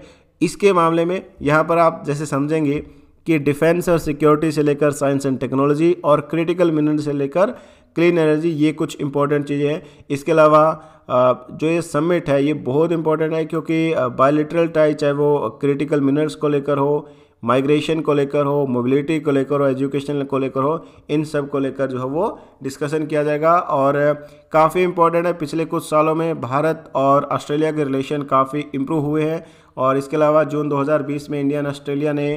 इसके मामले में यहाँ पर आप जैसे समझेंगे कि डिफेंस और सिक्योरिटी से लेकर साइंस एंड टेक्नोलॉजी और क्रिटिकल मिनरल से लेकर क्लीन एनर्जी ये कुछ इंपॉर्टेंट चीज़ें हैं इसके अलावा जो ये समिट है ये बहुत इंपॉर्टेंट है क्योंकि बायोलिटरल टाई चाहे वो क्रिटिकल मिनरल्स को लेकर हो माइग्रेशन को लेकर हो मोबिलिटी को लेकर हो एजुकेशन को लेकर हो इन सब को लेकर जो है वो डिस्कशन किया जाएगा और काफ़ी इंपॉर्टेंट है पिछले कुछ सालों में भारत और ऑस्ट्रेलिया के रिलेशन काफ़ी इम्प्रूव हुए हैं और इसके अलावा जून 2020 में इंडिया ऑस्ट्रेलिया ने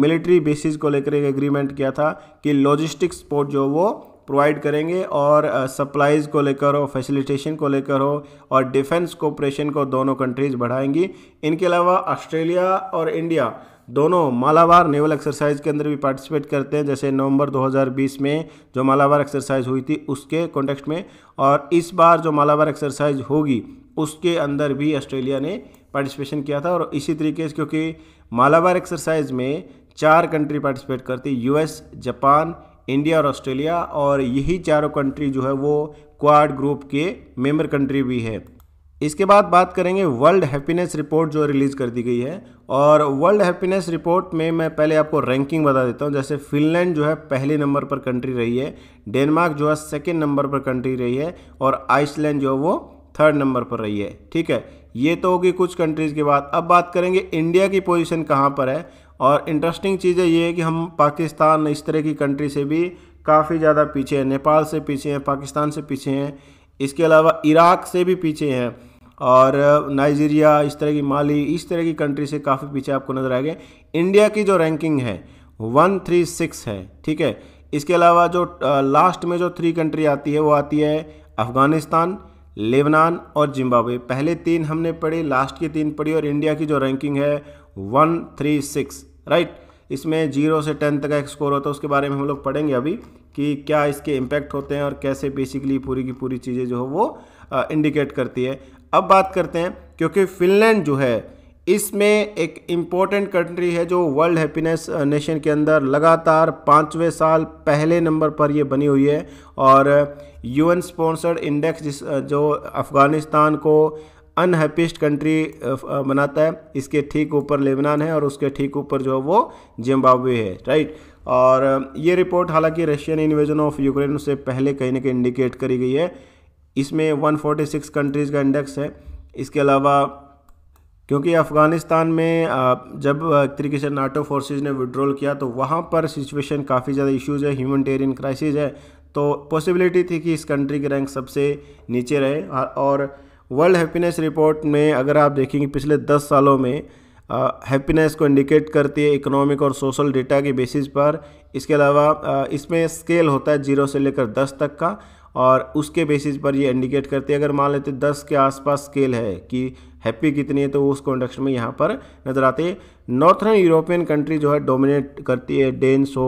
मिलिट्री बेसिस को लेकर एक एग्रीमेंट किया था कि लॉजिस्टिक पोर्ट जो वो प्रोवाइड करेंगे और सप्लाइज़ uh, को लेकर हो फैसिलिटेशन को लेकर हो और डिफेंस कोऑपरेशन को दोनों कंट्रीज़ बढ़ाएंगी इनके अलावा ऑस्ट्रेलिया और इंडिया दोनों मालाबार नेवल एक्सरसाइज के अंदर भी पार्टिसिपेट करते हैं जैसे नवंबर 2020 में जो मालाबार एक्सरसाइज हुई थी उसके कॉन्टेक्स्ट में और इस बार जो मालाबार एक्सरसाइज होगी उसके अंदर भी ऑस्ट्रेलिया ने पार्टिसिपेशन किया था और इसी तरीके से क्योंकि मालाबार एक्सरसाइज में चार कंट्री पार्टिसिपेट करती यूएस जापान इंडिया और ऑस्ट्रेलिया और यही चारों कंट्री जो है वो क्वाड ग्रुप के मेंबर कंट्री भी है इसके बाद बात करेंगे वर्ल्ड हैप्पीनेस रिपोर्ट जो रिलीज़ कर दी गई है और वर्ल्ड हैप्पीनेस रिपोर्ट में मैं पहले आपको रैंकिंग बता देता हूँ जैसे फिनलैंड जो है पहले नंबर पर कंट्री रही है डेनमार्क जो है सेकेंड नंबर पर कंट्री रही है और आइसलैंड जो है वो थर्ड नंबर पर रही है ठीक है ये तो होगी कुछ कंट्रीज़ की बात अब बात करेंगे इंडिया की पोजीशन कहाँ पर है और इंटरेस्टिंग चीज़ है ये कि हम पाकिस्तान इस तरह की कंट्री से भी काफ़ी ज़्यादा पीछे हैं नेपाल से पीछे हैं पाकिस्तान से पीछे हैं इसके अलावा इराक़ से भी पीछे हैं और नाइजीरिया इस तरह की माली इस तरह की कंट्री से काफ़ी पीछे आपको नज़र आएंगे इंडिया की जो रैंकिंग है वन थ्री सिक्स है ठीक है इसके अलावा जो लास्ट में जो थ्री कंट्री आती है वो आती है अफ़गानिस्तान लेबनान और जिम्बाब्वे पहले तीन हमने पढ़ी लास्ट की तीन पढ़ी और इंडिया की जो रैंकिंग है वन थ्री सिक्स राइट इसमें जीरो से टेन तक एक स्कोर होता है उसके बारे में हम लोग पढ़ेंगे अभी कि क्या इसके इम्पैक्ट होते हैं और कैसे बेसिकली पूरी की पूरी चीज़ें जो है वो इंडिकेट करती है अब बात करते हैं क्योंकि फिनलैंड जो है इसमें एक इम्पॉर्टेंट कंट्री है जो वर्ल्ड हैप्पीनेस नेशन के अंदर लगातार पाँचवें साल पहले नंबर पर ये बनी हुई है और यूएन स्पॉन्सर्ड इंडेक्स जिस जो अफ़गानिस्तान को अनहैप्पीस्ट कंट्री बनाता है इसके ठीक ऊपर लेबनान है और उसके ठीक ऊपर जो है वो जिम्बाब्वे है राइट और uh, ये रिपोर्ट हालांकि रशियन इन्वेजन ऑफ यूक्रेन से पहले कहीं ना कहीं इंडिकेट करी गई है इसमें 146 कंट्रीज़ का इंडेक्स है इसके अलावा क्योंकि अफ़गानिस्तान में uh, जब uh, एक तरीके से नाटो फोर्सेज ने विड्रॉल किया तो वहाँ पर सिचुएशन काफ़ी ज़्यादा इश्यूज़ है ह्यूमनटेरियन क्राइसिस है तो पॉसिबिलिटी थी कि इस कंट्री की रैंक सबसे नीचे रहे और वर्ल्ड हैप्पीनेस रिपोर्ट में अगर आप देखेंगे पिछले दस सालों में हैप्पीनेस को इंडिकेट करती है इकोनॉमिक और सोशल डेटा के बेसिस पर इसके अलावा इसमें स्केल होता है जीरो से लेकर दस तक का और उसके बेसिस पर ये इंडिकेट करती है अगर मान लेते दस के आसपास स्केल है कि हैप्पी कितनी है तो उस कॉन्डक्शन में यहाँ पर नज़र आती है नॉर्थर्न यूरोपियन कंट्री जो है डोमिनेट करती है डेंस हो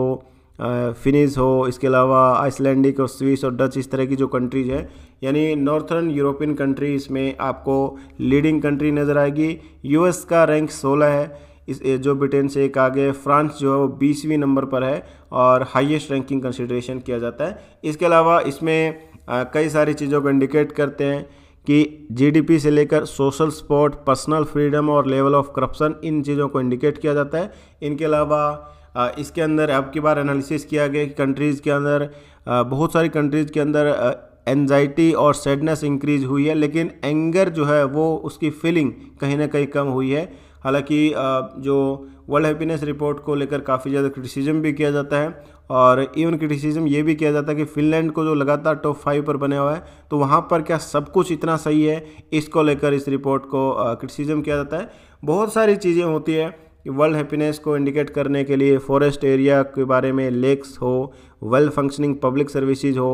फिनिश हो इसके अलावा आइसलैंडिक और स्विस और डच इस तरह की जो कंट्रीज हैं यानी नॉर्थर्न यूरोपियन कंट्री इसमें आपको लीडिंग कंट्री नज़र आएगी यूएस का रैंक 16 है इस जो ब्रिटेन से एक आगे फ्रांस जो है वो बीसवीं नंबर पर है और हाईएस्ट रैंकिंग कंसिड्रेशन किया जाता है इसके अलावा इसमें कई सारी चीज़ों को इंडिकेट करते हैं कि जीडीपी से लेकर सोशल सपोर्ट पर्सनल फ्रीडम और लेवल ऑफ करप्शन इन चीज़ों को इंडिकेट किया जाता है इनके अलावा इसके अंदर अब की बार एनालिसिस किया गया कि कंट्रीज़ के अंदर बहुत सारी कंट्रीज़ के अंदर एनजाइटी और सैडनेस इंक्रीज हुई है लेकिन एंगर जो है वो उसकी फीलिंग कहीं ना कहीं कम हुई है हालांकि जो वर्ल्ड हैप्पीनेस रिपोर्ट को लेकर काफ़ी ज़्यादा क्रिटिसिज्म भी किया जाता है और इवन क्रिटिसिज्म ये भी किया जाता है कि फिनलैंड को जो लगातार टॉप फाइव पर बने हुआ है तो वहाँ पर क्या सब कुछ इतना सही है इसको लेकर इस रिपोर्ट को क्रिटिसिज्म किया जाता है बहुत सारी चीज़ें होती है वर्ल्ड हैप्पीनेस को इंडिकेट करने के लिए फॉरेस्ट एरिया के बारे में लेक्स हो वेल फंक्शनिंग पब्लिक सर्विसेज हो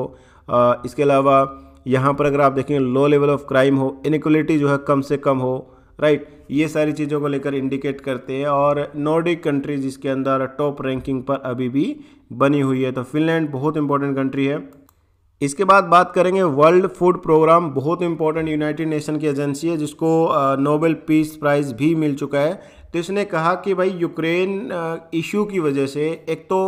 इसके अलावा यहाँ पर अगर आप देखें लो लेवल ऑफ क्राइम हो इनक्वलिटी जो है कम से कम हो राइट ये सारी चीज़ों को लेकर इंडिकेट करते हैं और नॉर्डिक कंट्री जिसके अंदर टॉप रैंकिंग पर अभी भी बनी हुई है तो फिनलैंड बहुत इंपॉर्टेंट कंट्री है इसके बाद बात करेंगे वर्ल्ड फूड प्रोग्राम बहुत इंपॉर्टेंट यूनाइटेड नेशन की एजेंसी है जिसको नोबेल पीस प्राइज़ भी मिल चुका है तो इसने कहा कि भाई यूक्रेन इशू की वजह से एक तो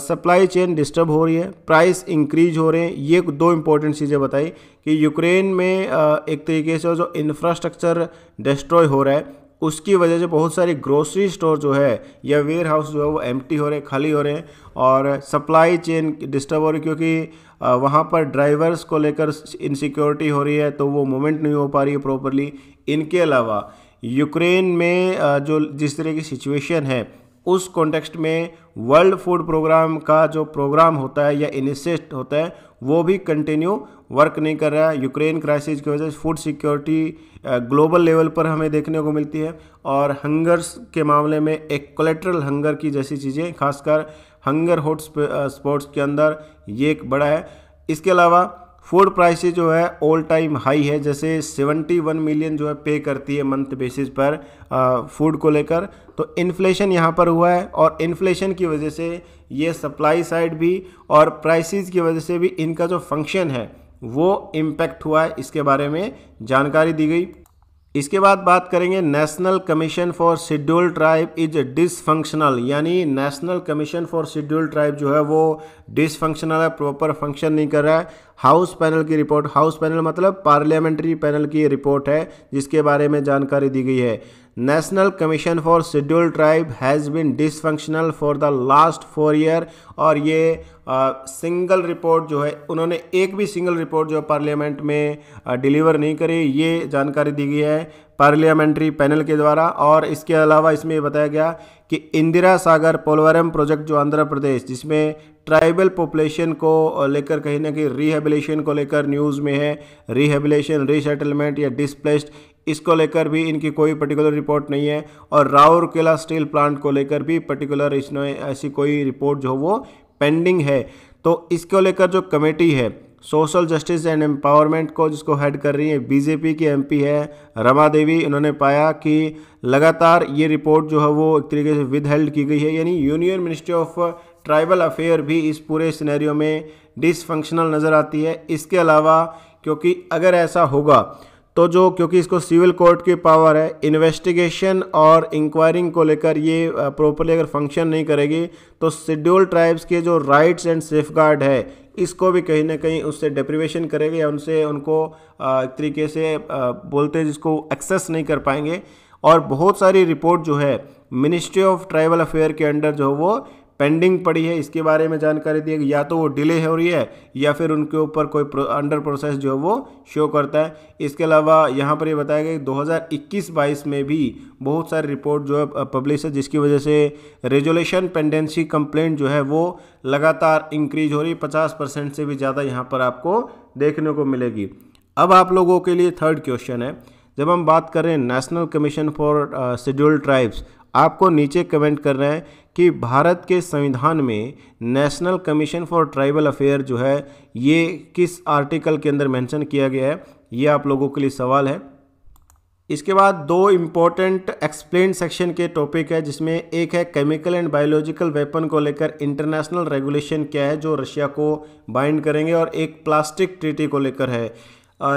सप्लाई चेन डिस्टर्ब हो रही है प्राइस इंक्रीज हो रहे हैं ये दो इंपॉर्टेंट चीज़ें बताई कि यूक्रेन में uh, एक तरीके से जो इंफ्रास्ट्रक्चर डिस्ट्रॉय हो रहा है उसकी वजह से बहुत सारी ग्रोसरी स्टोर जो है या वेयर हाउस जो है वो एम हो रहे हैं खाली हो रहे हैं और सप्लाई चेन डिस्टर्ब हो रही है क्योंकि वहाँ पर ड्राइवर्स को लेकर इनसिक्योरिटी हो रही है तो वो मूवमेंट नहीं हो पा रही है प्रॉपरली इनके अलावा यूक्रेन में जो जिस तरह की सिचुएशन है उस कॉन्टेक्स्ट में वर्ल्ड फूड प्रोग्राम का जो प्रोग्राम होता है या इनिशिएट होता है वो भी कंटिन्यू वर्क नहीं कर रहा है यूक्रेन क्राइसिस की वजह से फूड सिक्योरिटी ग्लोबल लेवल पर हमें देखने को मिलती है और हंगर्स के मामले में एक कोलेट्रल हंगर की जैसी चीज़ें खासकर हंगर हॉट स्पोर्ट्स के अंदर ये एक बड़ा है इसके अलावा फूड प्राइसेस जो है ऑल टाइम हाई है जैसे 71 मिलियन जो है पे करती है मंथ बेसिस पर फूड को लेकर तो इन्फ्लेशन यहाँ पर हुआ है और इन्फ्लेशन की वजह से ये सप्लाई साइड भी और प्राइसेस की वजह से भी इनका जो फंक्शन है वो इम्पैक्ट हुआ है इसके बारे में जानकारी दी गई इसके बाद बात करेंगे National Commission for Schedule Tribe is dysfunctional यानी National Commission for Schedule Tribe जो है वो डिसफंक्शनल है प्रॉपर फंक्शन नहीं कर रहा है हाउस पैनल की रिपोर्ट हाउस पैनल मतलब पार्लियामेंट्री पैनल की रिपोर्ट है जिसके बारे में जानकारी दी गई है National Commission for Schedule Tribe has been dysfunctional for the last four year और ये सिंगल रिपोर्ट जो है उन्होंने एक भी सिंगल रिपोर्ट जो पार्लियामेंट में डिलीवर नहीं करी ये जानकारी दी गई है पार्लियामेंट्री पैनल के द्वारा और इसके अलावा इसमें बताया गया कि इंदिरा सागर पोलवरम प्रोजेक्ट जो आंध्र प्रदेश जिसमें ट्राइबल पॉपुलेशन को लेकर कहीं ना कहीं रिहेबिलेशन को लेकर न्यूज़ में है रिहेबिलेशन रीसेटलमेंट या डिसप्लेस्ड इसको लेकर भी इनकी कोई पर्टिकुलर रिपोर्ट नहीं है और राउरकेला स्टील प्लांट को लेकर भी पर्टिकुलर इसमें ऐसी कोई रिपोर्ट जो वो पेंडिंग है तो इसको लेकर जो कमेटी है सोशल जस्टिस एंड एम्पावरमेंट को जिसको हेड कर रही है बीजेपी की एमपी है रमा देवी इन्होंने पाया कि लगातार ये रिपोर्ट जो है वो एक तरीके से विद हेल्ड की गई है यानी Union Ministry of Tribal Affair भी इस पूरे सिनेरियो में डिसफंक्शनल नज़र आती है इसके अलावा क्योंकि अगर ऐसा होगा तो जो क्योंकि इसको सिविल कोर्ट की पावर है इन्वेस्टिगेशन और इंक्वायरिंग को लेकर ये प्रॉपरली अगर फंक्शन नहीं करेगी तो शेड्यूल ट्राइब्स के जो राइट्स एंड सेफ गार्ड है इसको भी कहीं ना कहीं उससे डिप्रिवेशन करेगी या उनसे उनको एक तरीके से बोलते जिसको एक्सेस नहीं कर पाएंगे और बहुत सारी रिपोर्ट जो है मिनिस्ट्री ऑफ ट्राइबल अफेयर के अंडर जो वो पेंडिंग पड़ी है इसके बारे में जानकारी दी है या तो वो डिले हो रही है या फिर उनके ऊपर कोई प्रो, अंडर प्रोसेस जो है वो शो करता है इसके अलावा यहाँ पर ये यह बताया गया कि 2021 हज़ार में भी बहुत सारी रिपोर्ट जो है पब्लिश है जिसकी वजह से रेजोल्यूशन पेंडेंसी कंप्लेंट जो है वो लगातार इंक्रीज हो रही है पचास परसेंट से भी ज़्यादा यहाँ पर आपको देखने को मिलेगी अब आप लोगों के लिए थर्ड क्वेश्चन है जब हम बात करें National Commission for Scheduled Tribes आपको नीचे कमेंट कर रहे हैं कि भारत के संविधान में National Commission for Tribal Affair जो है ये किस आर्टिकल के अंदर मेंशन किया गया है ये आप लोगों के लिए सवाल है इसके बाद दो इम्पॉर्टेंट एक्सप्लेन सेक्शन के टॉपिक है जिसमें एक है केमिकल एंड बायोलॉजिकल वेपन को लेकर इंटरनेशनल रेगुलेशन क्या है जो रशिया को बाइंड करेंगे और एक प्लास्टिक ट्रीटी को लेकर है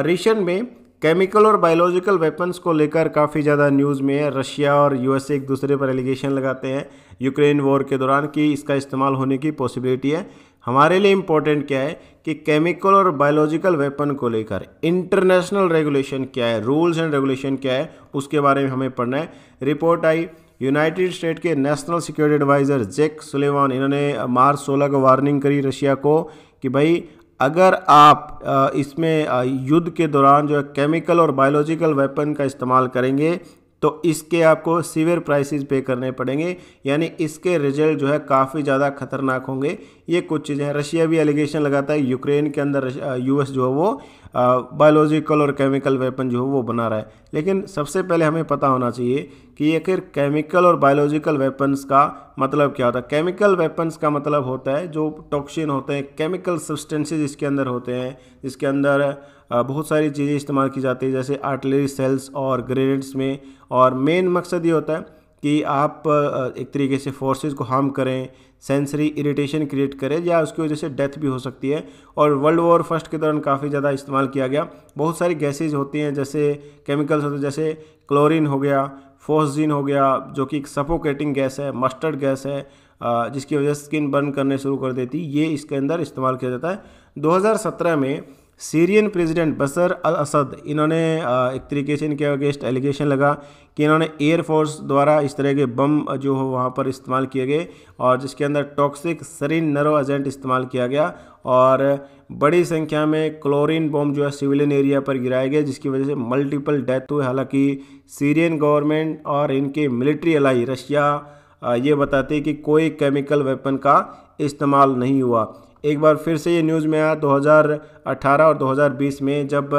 रिशन में केमिकल और बायोलॉजिकल वेपन्स को लेकर काफ़ी ज़्यादा न्यूज़ में है रशिया और यूएसए एक दूसरे पर एलिगेशन लगाते हैं यूक्रेन वॉर के दौरान कि इसका इस्तेमाल होने की पॉसिबिलिटी है हमारे लिए इम्पोर्टेंट क्या है कि केमिकल और बायोलॉजिकल वेपन को लेकर इंटरनेशनल रेगुलेशन क्या है रूल्स एंड रेगुलेशन क्या है उसके बारे में हमें पढ़ना है रिपोर्ट आई यूनाइटेड स्टेट के national security advisor Jake Sullivan इन्होंने मार्च सोलह को वार्निंग करी रशिया को कि भाई अगर आप इसमें युद्ध के दौरान जो है केमिकल और बायोलॉजिकल वेपन का इस्तेमाल करेंगे तो इसके आपको सीवियर प्राइसेस पे करने पड़ेंगे यानी इसके रिजल्ट जो है काफ़ी ज़्यादा खतरनाक होंगे ये कुछ चीज़ें हैं रशिया भी एलिगेशन लगाता है यूक्रेन के अंदर यूएस जो है वो बायोलॉजिकल और केमिकल वेपन जो है वो बना रहा है लेकिन सबसे पहले हमें पता होना चाहिए कि आखिर केमिकल और बायोलॉजिकल वेपन्स का मतलब क्या होता है केमिकल वेपन्स का मतलब होता है जो टॉक्सिन होते हैं केमिकल सब्सटेंसेज इसके अंदर होते हैं जिसके अंदर बहुत सारी चीज़ें इस्तेमाल की जाती है जैसे आर्टिलरी सेल्स और ग्रेनेड्स में और मेन मकसद ये होता है कि आप एक तरीके से फोर्सेस को हार्म करें सेंसरी इरिटेशन क्रिएट करें या उसकी वजह से डेथ भी हो सकती है और वर्ल्ड वॉर फर्स्ट के दौरान काफ़ी ज़्यादा इस्तेमाल किया गया बहुत सारी गैसेज होती हैं जैसे केमिकल्स होते हैं जैसे क्लोरीन हो गया फोसजीन हो गया जो कि एक सफोकेटिंग गैस है मस्टर्ड गैस है जिसकी वजह से स्किन बर्न करने शुरू कर देती ये इसके अंदर इस्तेमाल किया जाता है 2017 में सीरियन प्रेसिडेंट बसर अल असद इन्होंने एक तरीके से इनके अगेंस्ट एलिगेशन लगा कि इन्होंने एयरफोर्स द्वारा इस तरह के बम जो हो वहाँ पर इस्तेमाल किए गए और जिसके अंदर टॉक्सिक सरीन नरो एजेंट इस्तेमाल किया गया और बड़ी संख्या में क्लोरीन बॉम्ब जो है सिविलियन एरिया पर गिराए गए जिसकी वजह से मल्टीपल डेथ हुए हालांकि सीरियन गवर्नमेंट और इनके मिलिट्री अलाई रशिया ये बताते कि कोई केमिकल वेपन का इस्तेमाल नहीं हुआ एक बार फिर से ये न्यूज़ में आया 2018 और 2020 में जब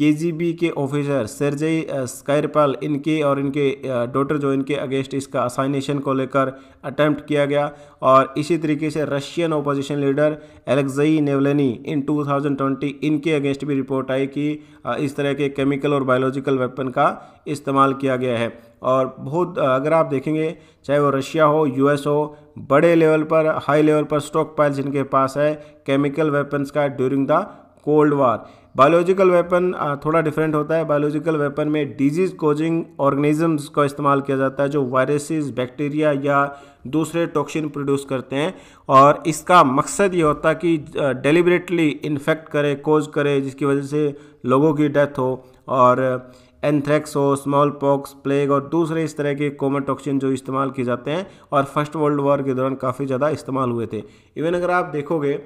केजीबी के ऑफिसर सरजई स्कायरपाल इनके और इनके डॉटर जो इनके अगेंस्ट इसका असाइनेशन को लेकर अटैम्प्ट किया गया और इसी तरीके से Russian opposition leader Alexei Navalny in 2020 इनके अगेंस्ट भी रिपोर्ट आई कि इस तरह के केमिकल और बायोलॉजिकल वेपन का इस्तेमाल किया गया है और बहुत अगर आप देखेंगे चाहे वो रशिया हो यूएस हो बड़े लेवल पर हाई लेवल पर स्टॉक पाइल्स इनके पास है केमिकल वेपन्स का during the Cold War biological weapon थोड़ा डिफरेंट होता है बायोलॉजिकल वेपन में डिजीज़ कोजिंग ऑर्गेनिजम्स का इस्तेमाल किया जाता है जो वायरसेस बैक्टीरिया या दूसरे टॉक्सिन प्रोड्यूस करते हैं और इसका मकसद ये होता है कि डेलिबरेटली इन्फेक्ट करे कोज करे जिसकी वजह से लोगों की डेथ हो और एंथ्रेक्स हो स्मॉल पॉक्स प्लेग और दूसरे इस तरह के कॉमन टॉक्सिन जो इस्तेमाल किए जाते हैं और फर्स्ट वर्ल्ड वॉर के दौरान काफ़ी ज़्यादा इस्तेमाल हुए थे इवन अगर आप देखोगे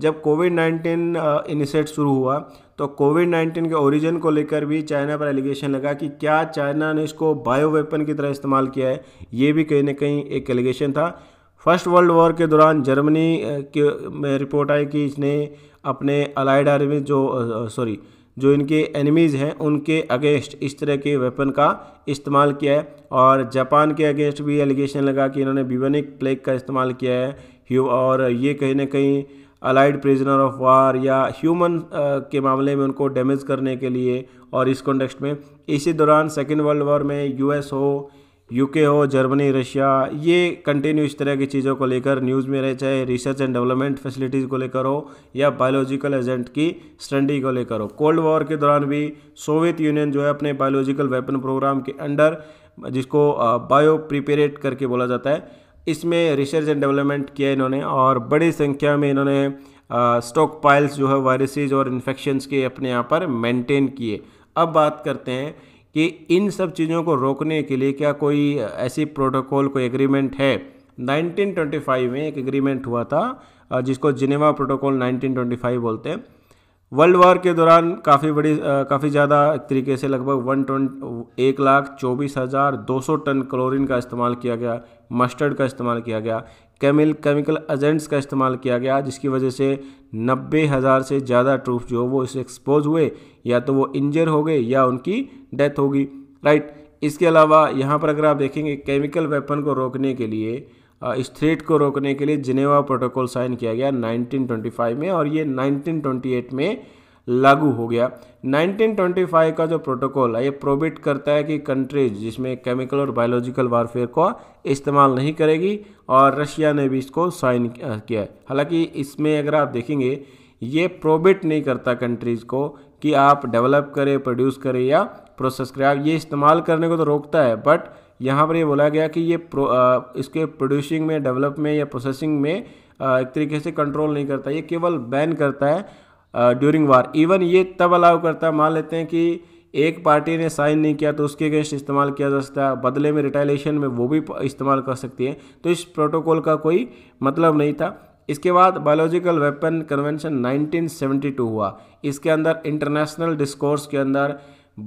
जब कोविड नाइन्टीन इनिशिएट शुरू हुआ तो कोविड नाइन्टीन के ओरिजिन को लेकर भी चाइना पर एलिगेशन लगा कि क्या चाइना ने इसको बायो वेपन की तरह इस्तेमाल किया है ये भी कहीं ना कहीं एक एलिगेशन था फर्स्ट वर्ल्ड वॉर के दौरान जर्मनी के में रिपोर्ट आई कि इसने अपने अलाइड आर्मी जो सॉरी जो इनके एनिमीज़ हैं उनके अगेंस्ट इस तरह के वेपन का इस्तेमाल किया है और जापान के अगेंस्ट भी एलिगेशन लगा कि इन्होंने बिवेनिक प्लेग का इस्तेमाल किया है और ये कहीं ना कहीं अलाइड प्रिजनर ऑफ वार या ह्यूमन uh, के मामले में उनको डैमेज करने के लिए और इस कॉन्टेक्स्ट में इसी दौरान सेकेंड वर्ल्ड वॉर में यूएस हो यूके हो जर्मनी रशिया ये कंटिन्यू इस तरह की चीज़ों को लेकर न्यूज़ में रहे चाहे रिसर्च एंड डेवलपमेंट फैसिलिटीज़ को लेकर हो या बायोलॉजिकल एजेंट की स्टडी को लेकर हो कोल्ड वॉर के दौरान भी सोवियत यूनियन जो है अपने बायोलॉजिकल वेपन प्रोग्राम के अंडर जिसको बायो uh, प्रिपेरेट करके बोला जाता है इसमें रिसर्च एंड डेवलपमेंट किया इन्होंने और बड़ी संख्या में इन्होंने स्टॉक पाइल्स जो है वायरसेज और इन्फेक्शन के अपने यहाँ पर मेंटेन किए अब बात करते हैं कि इन सब चीज़ों को रोकने के लिए क्या कोई ऐसी प्रोटोकॉल कोई एग्रीमेंट है 1925 में एक एग्रीमेंट हुआ था जिसको जिनेवा प्रोटोकॉल 1925 बोलते हैं वर्ल्ड वॉर के दौरान काफ़ी बड़ी काफ़ी ज़्यादा एक तरीके से लगभग वन ट्वेंट एक लाख चौबीस हज़ार दो सौ टन क्लोरीन का इस्तेमाल किया गया मस्टर्ड का इस्तेमाल किया गया केमिल केमिकल एजेंट्स का इस्तेमाल किया गया जिसकी वजह से नब्बे हज़ार से ज़्यादा ट्रूफ जो वो इसे एक्सपोज हुए या तो वो इंजर हो गए या उनकी डेथ होगी राइट इसके अलावा यहाँ पर अगर आप देखेंगे केमिकल वेपन को रोकने के लिए इस थ्रेट को रोकने के लिए जिनेवा प्रोटोकॉल साइन किया गया 1925 में और ये 1928 में लागू हो गया 1925 का जो प्रोटोकॉल है ये प्रोबिट करता है कि कंट्रीज जिसमें केमिकल और बायोलॉजिकल वारफेयर को इस्तेमाल नहीं करेगी और रशिया ने भी इसको साइन किया है हालांकि इसमें अगर आप देखेंगे ये प्रोबिट नहीं करता कंट्रीज़ को कि आप डेवलप करें प्रोड्यूस करें या प्रोसेस करें आप ये इस्तेमाल करने को तो रोकता है बट यहाँ पर ये बोला गया कि ये प्रो, आ, इसके प्रोड्यूसिंग में डेवलप में या प्रोसेसिंग में आ, एक तरीके से कंट्रोल नहीं करता ये केवल बैन करता है ड्यूरिंग वार इवन ये तब अलाउ करता है मान लेते हैं कि एक पार्टी ने साइन नहीं किया तो उसके अगेंस्ट इस्तेमाल किया जा सकता है बदले में रिटेलेशन में वो भी इस्तेमाल कर सकती है तो इस प्रोटोकॉल का कोई मतलब नहीं था इसके बाद बायोलॉजिकल वेपन कन्वेंशन 1972 हुआ इसके अंदर इंटरनेशनल डिस्कोर्स के अंदर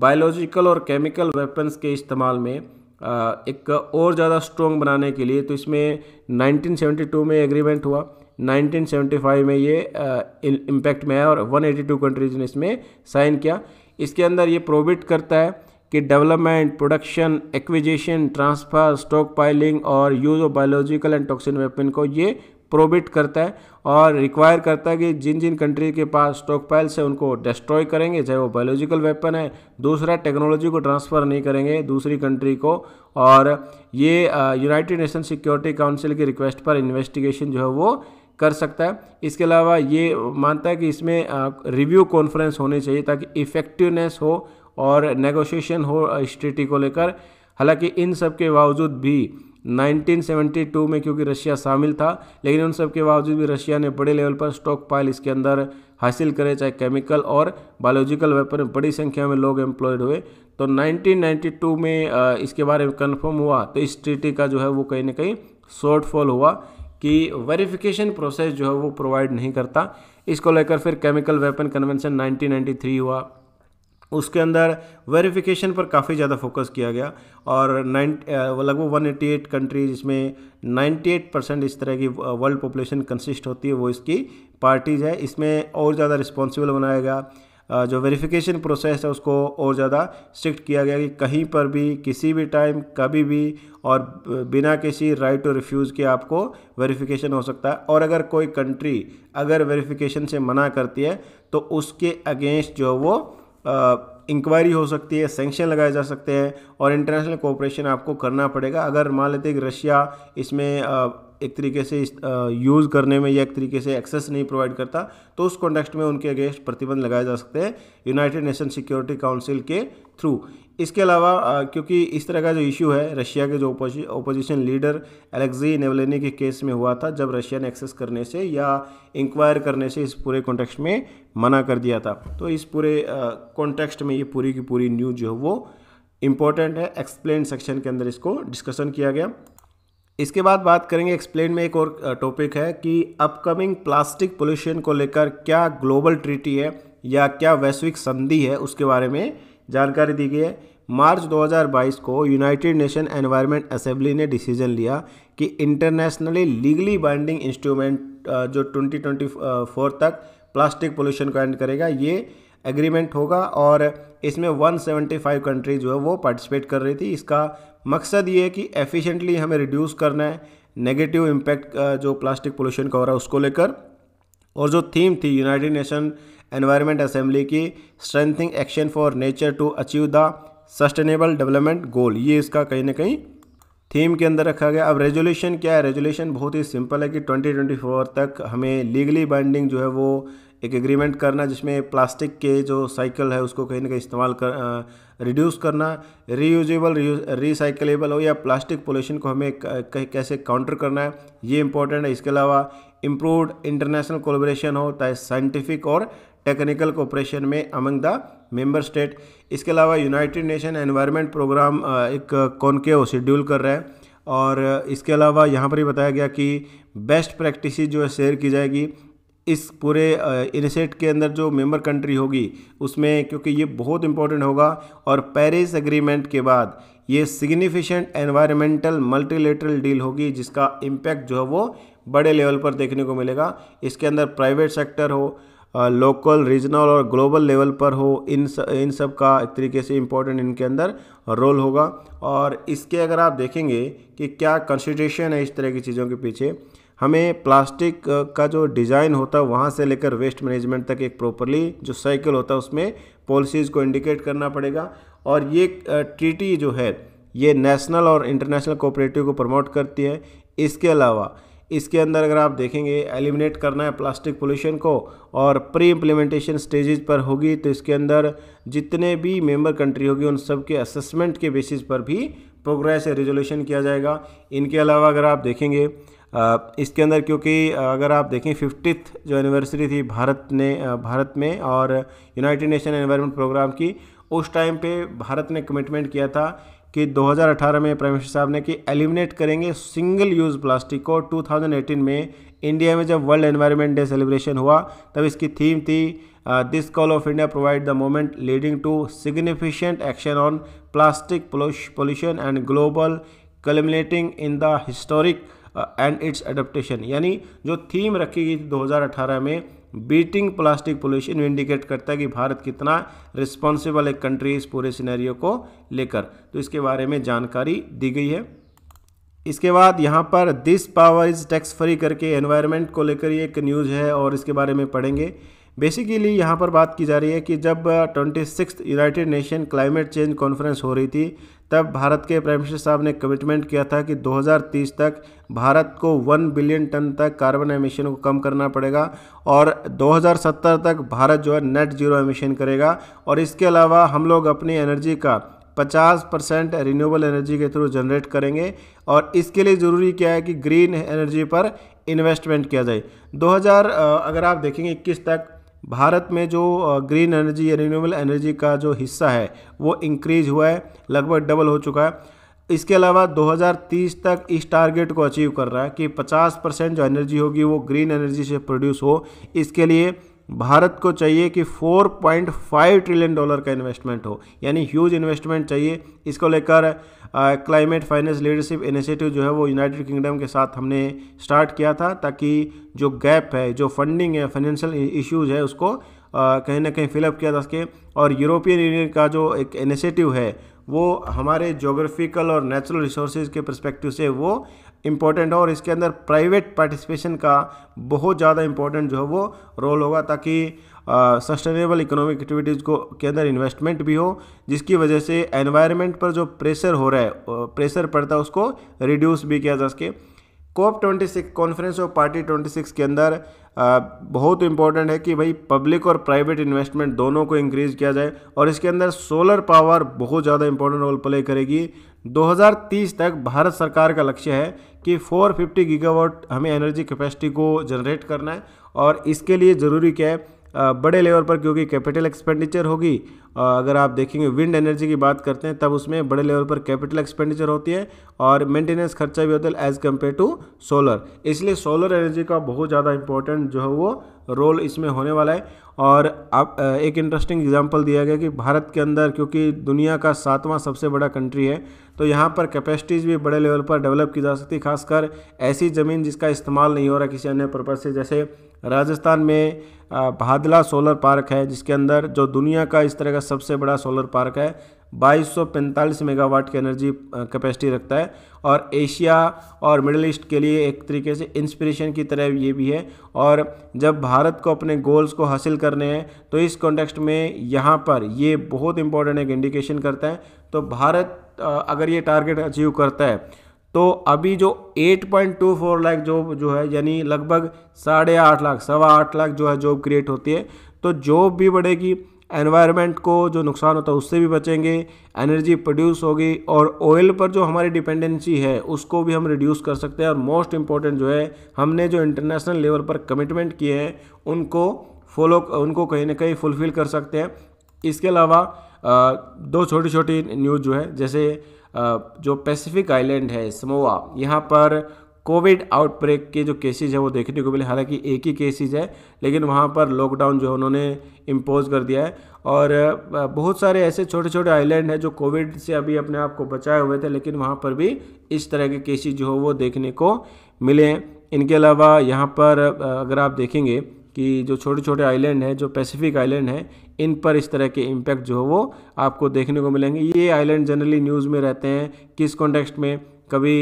बायोलॉजिकल और केमिकल वेपन्स के इस्तेमाल में एक और ज़्यादा स्ट्रॉन्ग बनाने के लिए तो इसमें 1972 में एग्रीमेंट हुआ 1975 में ये इम्पैक्ट में आया और 182 कंट्रीज़ ने इसमें साइन किया इसके अंदर ये प्रोबिट करता है कि development production acquisition transfer stockpiling और use of biological and toxin weapon को ये प्रोबिट करता है और रिक्वायर करता है कि जिन जिन कंट्री के पास स्टॉक पाइल्स है उनको डिस्ट्रॉय करेंगे चाहे वो बायोलॉजिकल वेपन है दूसरा टेक्नोलॉजी को ट्रांसफ़र नहीं करेंगे दूसरी कंट्री को और ये यूनाइटेड नेशन सिक्योरिटी काउंसिल की रिक्वेस्ट पर इन्वेस्टिगेशन जो है वो कर सकता है इसके अलावा ये मानता है कि इसमें रिव्यू कॉन्फ्रेंस होनी चाहिए ताकि इफ़ेक्टिवनेस हो और नेगोशिएशन हो स्ट्रेटी को लेकर हालांकि इन सब के बावजूद भी 1972 में क्योंकि रशिया शामिल था लेकिन उन सब के बावजूद भी रशिया ने बड़े लेवल पर स्टॉक पाइल इसके अंदर हासिल करे चाहे केमिकल और बायोलॉजिकल वेपन में बड़ी संख्या में लोग एम्प्लॉयड हुए तो 1992 में इसके बारे में कन्फर्म हुआ तो इस ट्रीटी का जो है वो कहीं ना कहीं शॉर्टफॉल हुआ कि वेरिफिकेशन प्रोसेस जो है वो प्रोवाइड नहीं करता इसको लेकर फिर केमिकल वेपन कन्वेंशन 1993 हुआ उसके अंदर वेरिफिकेशन पर काफ़ी ज़्यादा फोकस किया गया और नाइन लगभग वन एटी एट कंट्रीज इसमें एट परसेंट इस तरह की वर्ल्ड पॉपुलेशन कंसिस्ट होती है वो इसकी पार्टीज़ है इसमें और ज़्यादा रिस्पॉन्सिबल बनाया गया जो वेरिफिकेशन प्रोसेस है उसको और ज़्यादा स्ट्रिक्ट किया गया कि कहीं पर भी किसी भी टाइम कभी भी और बिना किसी राइट टू रिफ्यूज़ के आपको वेरिफिकेशन हो सकता है और अगर कोई कंट्री अगर वेरिफिकेशन से मना करती है तो उसके अगेंस्ट जो वो इंक्वायरी हो सकती है सेंक्शन लगाए जा सकते हैं और इंटरनेशनल कोऑपरेशन आपको करना पड़ेगा अगर मान लेते कि रशिया इसमें एक तरीके से यूज़ करने में या एक तरीके से एक्सेस नहीं प्रोवाइड करता तो उस कॉन्टेक्स्ट में उनके अगेंस्ट प्रतिबंध लगाए जा सकते हैं यूनाइटेड नेशन सिक्योरिटी काउंसिल के थ्रू इसके अलावा क्योंकि इस तरह का जो इशू है रशिया के जो ओपोजिशन लीडर एलेक्जी नेवलेनी के केस में हुआ था जब रशिया ने एक्सेस करने से या इंक्वायर करने से इस पूरे कॉन्टेक्स्ट में मना कर दिया था तो इस पूरे कॉन्टेक्स्ट में ये पूरी की पूरी न्यूज़ जो है वो इम्पोर्टेंट है एक्सप्लेन सेक्शन के अंदर इसको डिस्कशन किया गया इसके बाद बात करेंगे एक्सप्लेन में एक और टॉपिक है कि अपकमिंग प्लास्टिक पोल्यूशन को लेकर क्या ग्लोबल ट्रीटी है या क्या वैश्विक संधि है उसके बारे में जानकारी दी गई है मार्च 2022 को यूनाइटेड नेशन एनवायरनमेंट असेंबली ने डिसीजन लिया कि इंटरनेशनली लीगली बाइंडिंग इंस्ट्रूमेंट जो 2024 तक प्लास्टिक पोल्यूशन को एंड करेगा ये एग्रीमेंट होगा और इसमें 175 कंट्रीज जो है वो पार्टिसिपेट कर रही थी इसका मकसद ये है कि एफिशिएंटली हमें रिड्यूस करना है नेगेटिव इम्पैक्ट जो प्लास्टिक पोल्यूशन का हो रहा है उसको लेकर और जो थीम थी यूनाइटेड नेशन एनवायरनमेंट असेंबली की strengthening action for nature to achieve the sustainable development goal ये इसका कहीं ना कहीं थीम के अंदर रखा गया अब रेजोल्यूशन क्या है रेजोल्यूशन बहुत ही सिंपल है कि 2024 तक हमें लीगली बाइंडिंग जो है वो एक एग्रीमेंट करना जिसमें प्लास्टिक के जो साइकिल है उसको कहीं ना कहीं इस्तेमाल कर रिड्यूस करना रीयूजेबल रिसाइकलेबल हो या प्लास्टिक पोल्यूशन को हमें कैसे काउंटर करना है ये इंपॉर्टेंट है इसके अलावा इम्प्रूवड इंटरनेशनल कोलोब्रेशन हो चाहे साइंटिफिक और टेक्निकल कोऑपरेशन में अमंग द मेंबर स्टेट इसके अलावा यूनाइटेड नेशन एनवायरनमेंट प्रोग्राम एक कौन के शेड्यूल कर रहा है और इसके अलावा यहाँ पर ही बताया गया कि बेस्ट प्रैक्टिस जो है शेयर की जाएगी इस पूरे इनिशिएट के अंदर जो मेंबर कंट्री होगी उसमें क्योंकि ये बहुत इंपॉर्टेंट होगा और पेरिस एग्रीमेंट के बाद ये सिग्निफिशेंट एनवायरमेंटल मल्टीलेटरल डील होगी जिसका इम्पैक्ट जो है वो बड़े लेवल पर देखने को मिलेगा इसके अंदर प्राइवेट सेक्टर हो लोकल रीजनल और ग्लोबल लेवल पर हो इन स, इन सब का एक तरीके से इम्पोर्टेंट इनके अंदर रोल होगा और इसके अगर आप देखेंगे कि क्या कंसिड्रेशन है इस तरह की चीज़ों के पीछे हमें प्लास्टिक का जो डिज़ाइन होता है वहाँ से लेकर वेस्ट मैनेजमेंट तक एक प्रॉपरली जो साइकिल होता है उसमें पॉलिसीज़ को इंडिकेट करना पड़ेगा और ये ट्रीटी जो है ये नेशनल और इंटरनेशनल कोऑपरेटिव को प्रमोट करती है इसके अलावा इसके अंदर अगर आप देखेंगे एलिमिनेट करना है प्लास्टिक पोल्यूशन को और प्री इम्प्लीमेंटेशन स्टेजेस पर होगी तो इसके अंदर जितने भी मेंबर कंट्री होगी उन सब के असेसमेंट के बेसिस पर भी प्रोग्रेस या रेजोल्यूशन किया जाएगा इनके अलावा अगर आप देखेंगे इसके अंदर क्योंकि अगर आप देखें फिफ्टीथ जो एनिवर्सरी थी भारत ने भारत में और यूनाइटेड नेशन एनवायरमेंट प्रोग्राम की उस टाइम पे भारत ने कमिटमेंट किया था कि 2018 में प्राइम मिनिस्टर साहब ने कि एलिमिनेट करेंगे सिंगल यूज़ प्लास्टिक को 2018 में इंडिया में जब वर्ल्ड एनवायरनमेंट डे सेलिब्रेशन हुआ तब इसकी थीम थी this call of India provide the moment leading to significant action on plastic pollution and global culminating in the historic and its adaptation यानी जो थीम रखी गई थी 2018 में बीटिंग प्लास्टिक पोल्यूशन इंडिकेट करता है कि भारत कितना रिस्पॉन्सिबल एक कंट्री है इस पूरे सिनेरियो को लेकर तो इसके बारे में जानकारी दी गई है इसके बाद यहाँ पर this power is tax free करके एनवायरनमेंट को लेकर ये एक न्यूज़ है और इसके बारे में पढ़ेंगे बेसिकली यहाँ पर बात की जा रही है कि जब twenty six United Nation Climate Change Conference हो रही थी तब भारत के प्राइम मिनिस्टर साहब ने कमिटमेंट किया था कि 2030 तक भारत को 1 बिलियन टन तक कार्बन एमिशन को कम करना पड़ेगा और 2070 तक भारत जो है नेट जीरो एमिशन करेगा और इसके अलावा हम लोग अपनी एनर्जी का 50 परसेंट रिन्यूएबल एनर्जी के थ्रू जनरेट करेंगे और इसके लिए ज़रूरी क्या है कि ग्रीन एनर्जी पर इन्वेस्टमेंट किया जाए 2000 अगर आप देखेंगे इक्कीस तक भारत में जो ग्रीन एनर्जी या रिन्यूएबल एनर्जी का जो हिस्सा है वो इंक्रीज हुआ है लगभग डबल हो चुका है इसके अलावा 2030 तक इस टारगेट को अचीव कर रहा है कि 50 परसेंट जो एनर्जी होगी वो ग्रीन एनर्जी से प्रोड्यूस हो इसके लिए भारत को चाहिए कि 4.5 ट्रिलियन डॉलर का इन्वेस्टमेंट हो यानी ह्यूज इन्वेस्टमेंट चाहिए इसको लेकर क्लाइमेट फाइनेंस लीडरशिप इनिशिएटिव जो है वो यूनाइटेड किंगडम के साथ हमने स्टार्ट किया था ताकि जो गैप है जो फंडिंग है फाइनेंशियल इश्यूज है उसको कहीं ना कहीं फिलअप किया जा सके और यूरोपियन यूनियन का जो एक इनिशिएटिव है वो हमारे जोग्राफिकल और नेचुरल रिसोर्सेज के परस्पेक्टिव से वो इम्पॉर्टेंट है और इसके अंदर प्राइवेट पार्टिसिपेशन का बहुत ज़्यादा इम्पोर्टेंट जो है वो रोल होगा ताकि सस्टेनेबल इकोनॉमिक एक्टिविटीज़ को के अंदर इन्वेस्टमेंट भी हो जिसकी वजह से एनवायरनमेंट पर जो प्रेशर हो रहा है प्रेशर पड़ता है उसको रिड्यूस भी किया जा सके COP twenty six conference of party twenty six के अंदर आ, बहुत इंपॉर्टेंट है कि भाई पब्लिक और प्राइवेट इन्वेस्टमेंट दोनों को इंक्रीज किया जाए और इसके अंदर सोलर पावर बहुत ज़्यादा इंपॉर्टेंट रोल प्ले करेगी 2030 तक भारत सरकार का लक्ष्य है कि 450 गीगावाट हमें एनर्जी कैपेसिटी को जनरेट करना है और इसके लिए ज़रूरी क्या है बड़े लेवल पर क्योंकि कैपिटल एक्सपेंडिचर होगी अगर आप देखेंगे विंड एनर्जी की बात करते हैं तब उसमें बड़े लेवल पर कैपिटल एक्सपेंडिचर होती है और मेंटेनेंस खर्चा भी होता है एज़ कम्पेयर टू सोलर इसलिए सोलर एनर्जी का बहुत ज़्यादा इंपॉर्टेंट जो है वो रोल इसमें होने वाला है और आप एक इंटरेस्टिंग एग्जाम्पल दिया गया कि भारत के अंदर क्योंकि दुनिया का सातवां सबसे बड़ा कंट्री है तो यहाँ पर कैपेसिटीज़ भी बड़े लेवल पर डेवलप की जा सकती है खासकर ऐसी ज़मीन जिसका इस्तेमाल नहीं हो रहा किसी अन्य पर्पज़ से जैसे राजस्थान में भादला सोलर पार्क है जिसके अंदर जो दुनिया का इस तरह का सबसे बड़ा सोलर पार्क है 2245 मेगावाट की एनर्जी कैपेसिटी रखता है और एशिया और मिडल ईस्ट के लिए एक तरीके से इंस्पिरेशन की तरह ये भी है और जब भारत को अपने गोल्स को हासिल करने हैं तो इस कॉन्टेक्स्ट में यहाँ पर ये बहुत इंपॉर्टेंट एक इंडिकेशन करता है तो भारत अगर ये टारगेट अचीव करता है तो अभी जो 8.24 लाख जॉब जो है यानी लगभग साढ़े आठ लाख सवा आठ लाख जो है जॉब क्रिएट होती है तो जॉब भी बढ़ेगी एनवायरनमेंट को जो नुकसान होता है उससे भी बचेंगे एनर्जी प्रोड्यूस होगी और ऑयल पर जो हमारी डिपेंडेंसी है उसको भी हम रिड्यूस कर सकते हैं और मोस्ट इम्पॉर्टेंट जो है हमने जो इंटरनेशनल लेवल पर कमिटमेंट किए हैं उनको फॉलो उनको कहीं ना कहीं फुलफ़िल कर सकते हैं इसके अलावा दो छोटी छोटी न्यूज़ जो है जैसे जो पैसिफिक आइलैंड है समोवा यहाँ पर कोविड आउटब्रेक के जो केसेज है वो देखने को मिले हालांकि एक ही केसेज है लेकिन वहाँ पर लॉकडाउन जो है उन्होंने इम्पोज कर दिया है और बहुत सारे ऐसे छोटे छोटे आइलैंड हैं जो कोविड से अभी अपने आप को बचाए हुए थे लेकिन वहाँ पर भी इस तरह के केसेज जो है वो देखने को मिले हैं इनके अलावा यहाँ पर अगर आप देखेंगे कि जो छोटे छोटे आइलैंड हैं जो पैसिफिक आइलैंड हैं इन पर इस तरह के इम्पैक्ट जो है वो आपको देखने को मिलेंगे ये आइलैंड जनरली न्यूज़ में रहते हैं किस कॉन्टेक्स्ट में कभी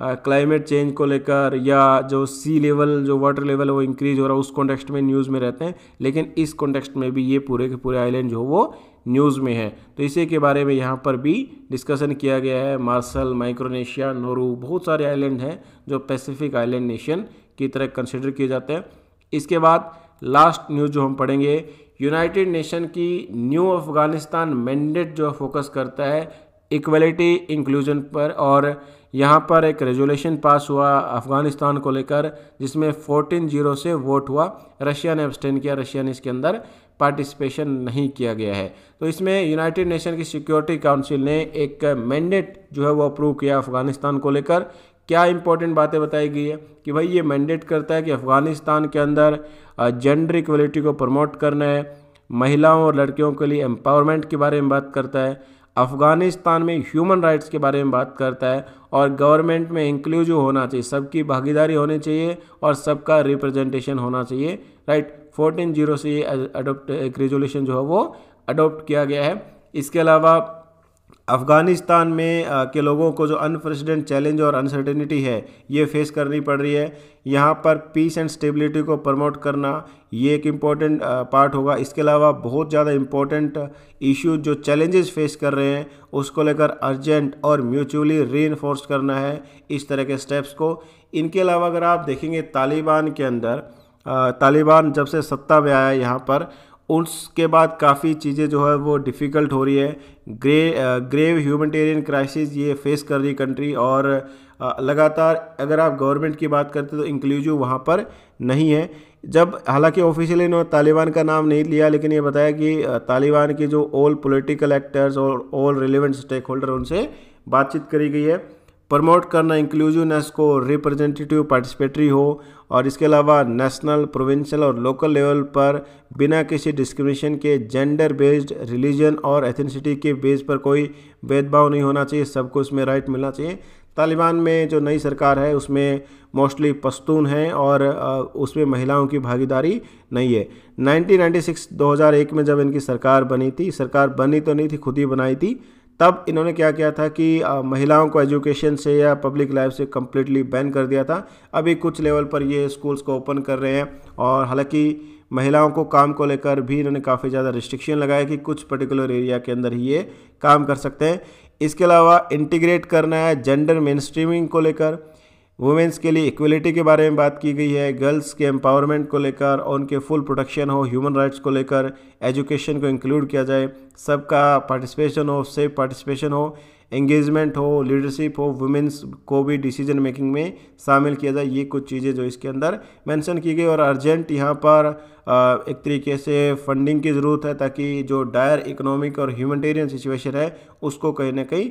क्लाइमेट चेंज को लेकर या जो सी लेवल जो वाटर लेवल वो इंक्रीज हो रहा है उस कॉन्टेक्स्ट में न्यूज़ में रहते हैं लेकिन इस कॉन्टेक्स्ट में भी ये पूरे के पूरे आइलैंड जो वो न्यूज़ में है तो इसी के बारे में यहाँ पर भी डिस्कशन किया गया है मार्सल माइक्रोनेशिया नोरू बहुत सारे आइलैंड हैं जो पैसिफिक आइलैंड नेशन की तरह कंसिडर किए जाते हैं इसके बाद लास्ट न्यूज़ जो हम पढ़ेंगे यूनाइटेड नेशन की न्यू अफ़गानिस्तान मैंडेट जो फोकस करता है इक्वलिटी इंक्लूजन पर और यहाँ पर एक रेजोल्यूशन पास हुआ अफ़गानिस्तान को लेकर जिसमें फोर्टीन जीरो से वोट हुआ रशिया ने एब्सटेन किया रशिया ने इसके अंदर पार्टिसिपेशन नहीं किया गया है तो इसमें यूनाइटेड नेशन की सिक्योरिटी काउंसिल ने एक मैंडेट जो है वो अप्रूव किया अफ़गानिस्तान को लेकर क्या इंपॉर्टेंट बातें बताई गई है कि भाई ये मैंडेट करता है कि अफ़गानिस्तान के अंदर जेंडर इक्वलिटी को प्रमोट करना है महिलाओं और लड़कियों के लिए एम्पावरमेंट के बारे में बात करता है अफ़गानिस्तान में ह्यूमन राइट्स के बारे में बात करता है और गवर्नमेंट में इंक्लूजिव होना चाहिए सबकी भागीदारी होनी चाहिए और सबका रिप्रेजेंटेशन होना चाहिए राइट फोर्टीन जीरो से ये अडोप्ट रेजोल्यूशन जो है वो अडोप्ट किया गया है इसके अलावा अफ़गानिस्तान में के लोगों को जो अनप्रेसिडेंट चैलेंज और अनसर्टेनिटी है ये फेस करनी पड़ रही है यहाँ पर पीस एंड स्टेबिलिटी को प्रमोट करना ये एक इम्पॉर्टेंट पार्ट होगा इसके अलावा बहुत ज़्यादा इम्पॉर्टेंट इशू जो चैलेंजेस फेस कर रहे हैं उसको लेकर अर्जेंट और म्यूचुअली री करना है इस तरह के स्टेप्स को इनके अलावा अगर आप देखेंगे तालिबान के अंदर तालिबान जब से सत्ता में आया यहाँ पर उसके बाद काफ़ी चीज़ें जो है वो डिफ़िकल्ट हो रही है ग्रे ग्रेव ह्यूमटेरियन क्राइसिस ये फेस कर रही है कंट्री और uh, लगातार अगर आप गवर्नमेंट की बात करते तो इंक्लूजिव वहाँ पर नहीं है जब हालांकि ऑफिशियली इन्होंने तालिबान का नाम नहीं लिया लेकिन ये बताया कि uh, तालिबान के जो ऑल पॉलिटिकल एक्टर्स और ऑल रिलेवेंट स्टेक होल्डर उनसे बातचीत करी गई है प्रमोट करना इंक्लूजिवनेस को रिप्रेजेंटेटिव पार्टिसिपेटरी हो और इसके अलावा नेशनल प्रोविंशियल और लोकल लेवल पर बिना किसी डिस्क्रिमिनेशन के जेंडर बेस्ड रिलीजन और एथेंसिटी के बेस पर कोई भेदभाव नहीं होना चाहिए सबको इसमें राइट मिलना चाहिए तालिबान में जो नई सरकार है उसमें मोस्टली पश्तून हैं और उसमें महिलाओं की भागीदारी नहीं है 1996 2001 में जब इनकी सरकार बनी थी सरकार बनी तो नहीं थी खुद ही बनाई थी तब इन्होंने क्या किया था कि महिलाओं को एजुकेशन से या पब्लिक लाइफ से कम्प्लीटली बैन कर दिया था अभी कुछ लेवल पर ये स्कूल्स को ओपन कर रहे हैं और हालांकि महिलाओं को काम को लेकर भी इन्होंने काफ़ी ज़्यादा रिस्ट्रिक्शन लगाया कि कुछ पर्टिकुलर एरिया के अंदर ही ये काम कर सकते हैं इसके अलावा इंटीग्रेट करना है जेंडर मेन को लेकर वुमेंस के लिए इक्वलिटी के बारे में बात की गई है गर्ल्स के एम्पावरमेंट को लेकर और उनके फुल प्रोटेक्शन हो ह्यूमन राइट्स को लेकर एजुकेशन को इंक्लूड किया जाए सबका पार्टिसिपेशन हो सेफ पार्टिसिपेशन हो एंगेजमेंट हो लीडरशिप हो वुमेंस को भी डिसीजन मेकिंग में शामिल किया जाए ये कुछ चीज़ें जो इसके अंदर मेंशन की गई और अर्जेंट यहाँ पर एक तरीके से फंडिंग की ज़रूरत है ताकि जो डायर इकोनॉमिक और ह्यूमटेरियन सिचुएशन है उसको कहीं ना कहीं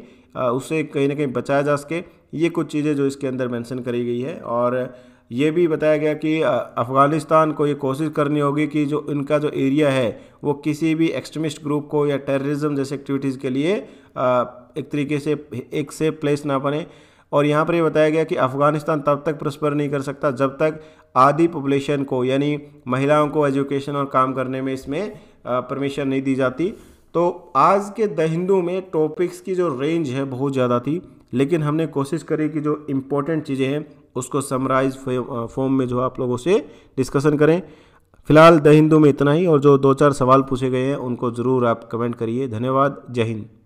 उसे कहीं ना कहीं बचाया जा सके ये कुछ चीज़ें जो इसके अंदर मैंसन करी गई है और ये भी बताया गया कि अफ़गानिस्तान को ये कोशिश करनी होगी कि जो इनका जो एरिया है वो किसी भी एक्सट्रीमिस्ट ग्रुप को या टेररिज्म जैसे एक्टिविटीज़ के लिए एक तरीके से एक सेफ प्लेस ना बने और यहाँ पर ये बताया गया कि अफ़गानिस्तान तब तक प्रस्पर नहीं कर सकता जब तक आधी पॉपुलेशन को यानी महिलाओं को एजुकेशन और काम करने में इसमें परमिशन नहीं दी जाती तो आज के द हिंदू में टॉपिक्स की जो रेंज है बहुत ज़्यादा थी लेकिन हमने कोशिश करी कि जो इम्पोर्टेंट चीज़ें हैं उसको समराइज फॉर्म में जो आप लोग उसे डिस्कशन करें फिलहाल द हिंदू में इतना ही और जो दो चार सवाल पूछे गए हैं उनको ज़रूर आप कमेंट करिए धन्यवाद जय हिंद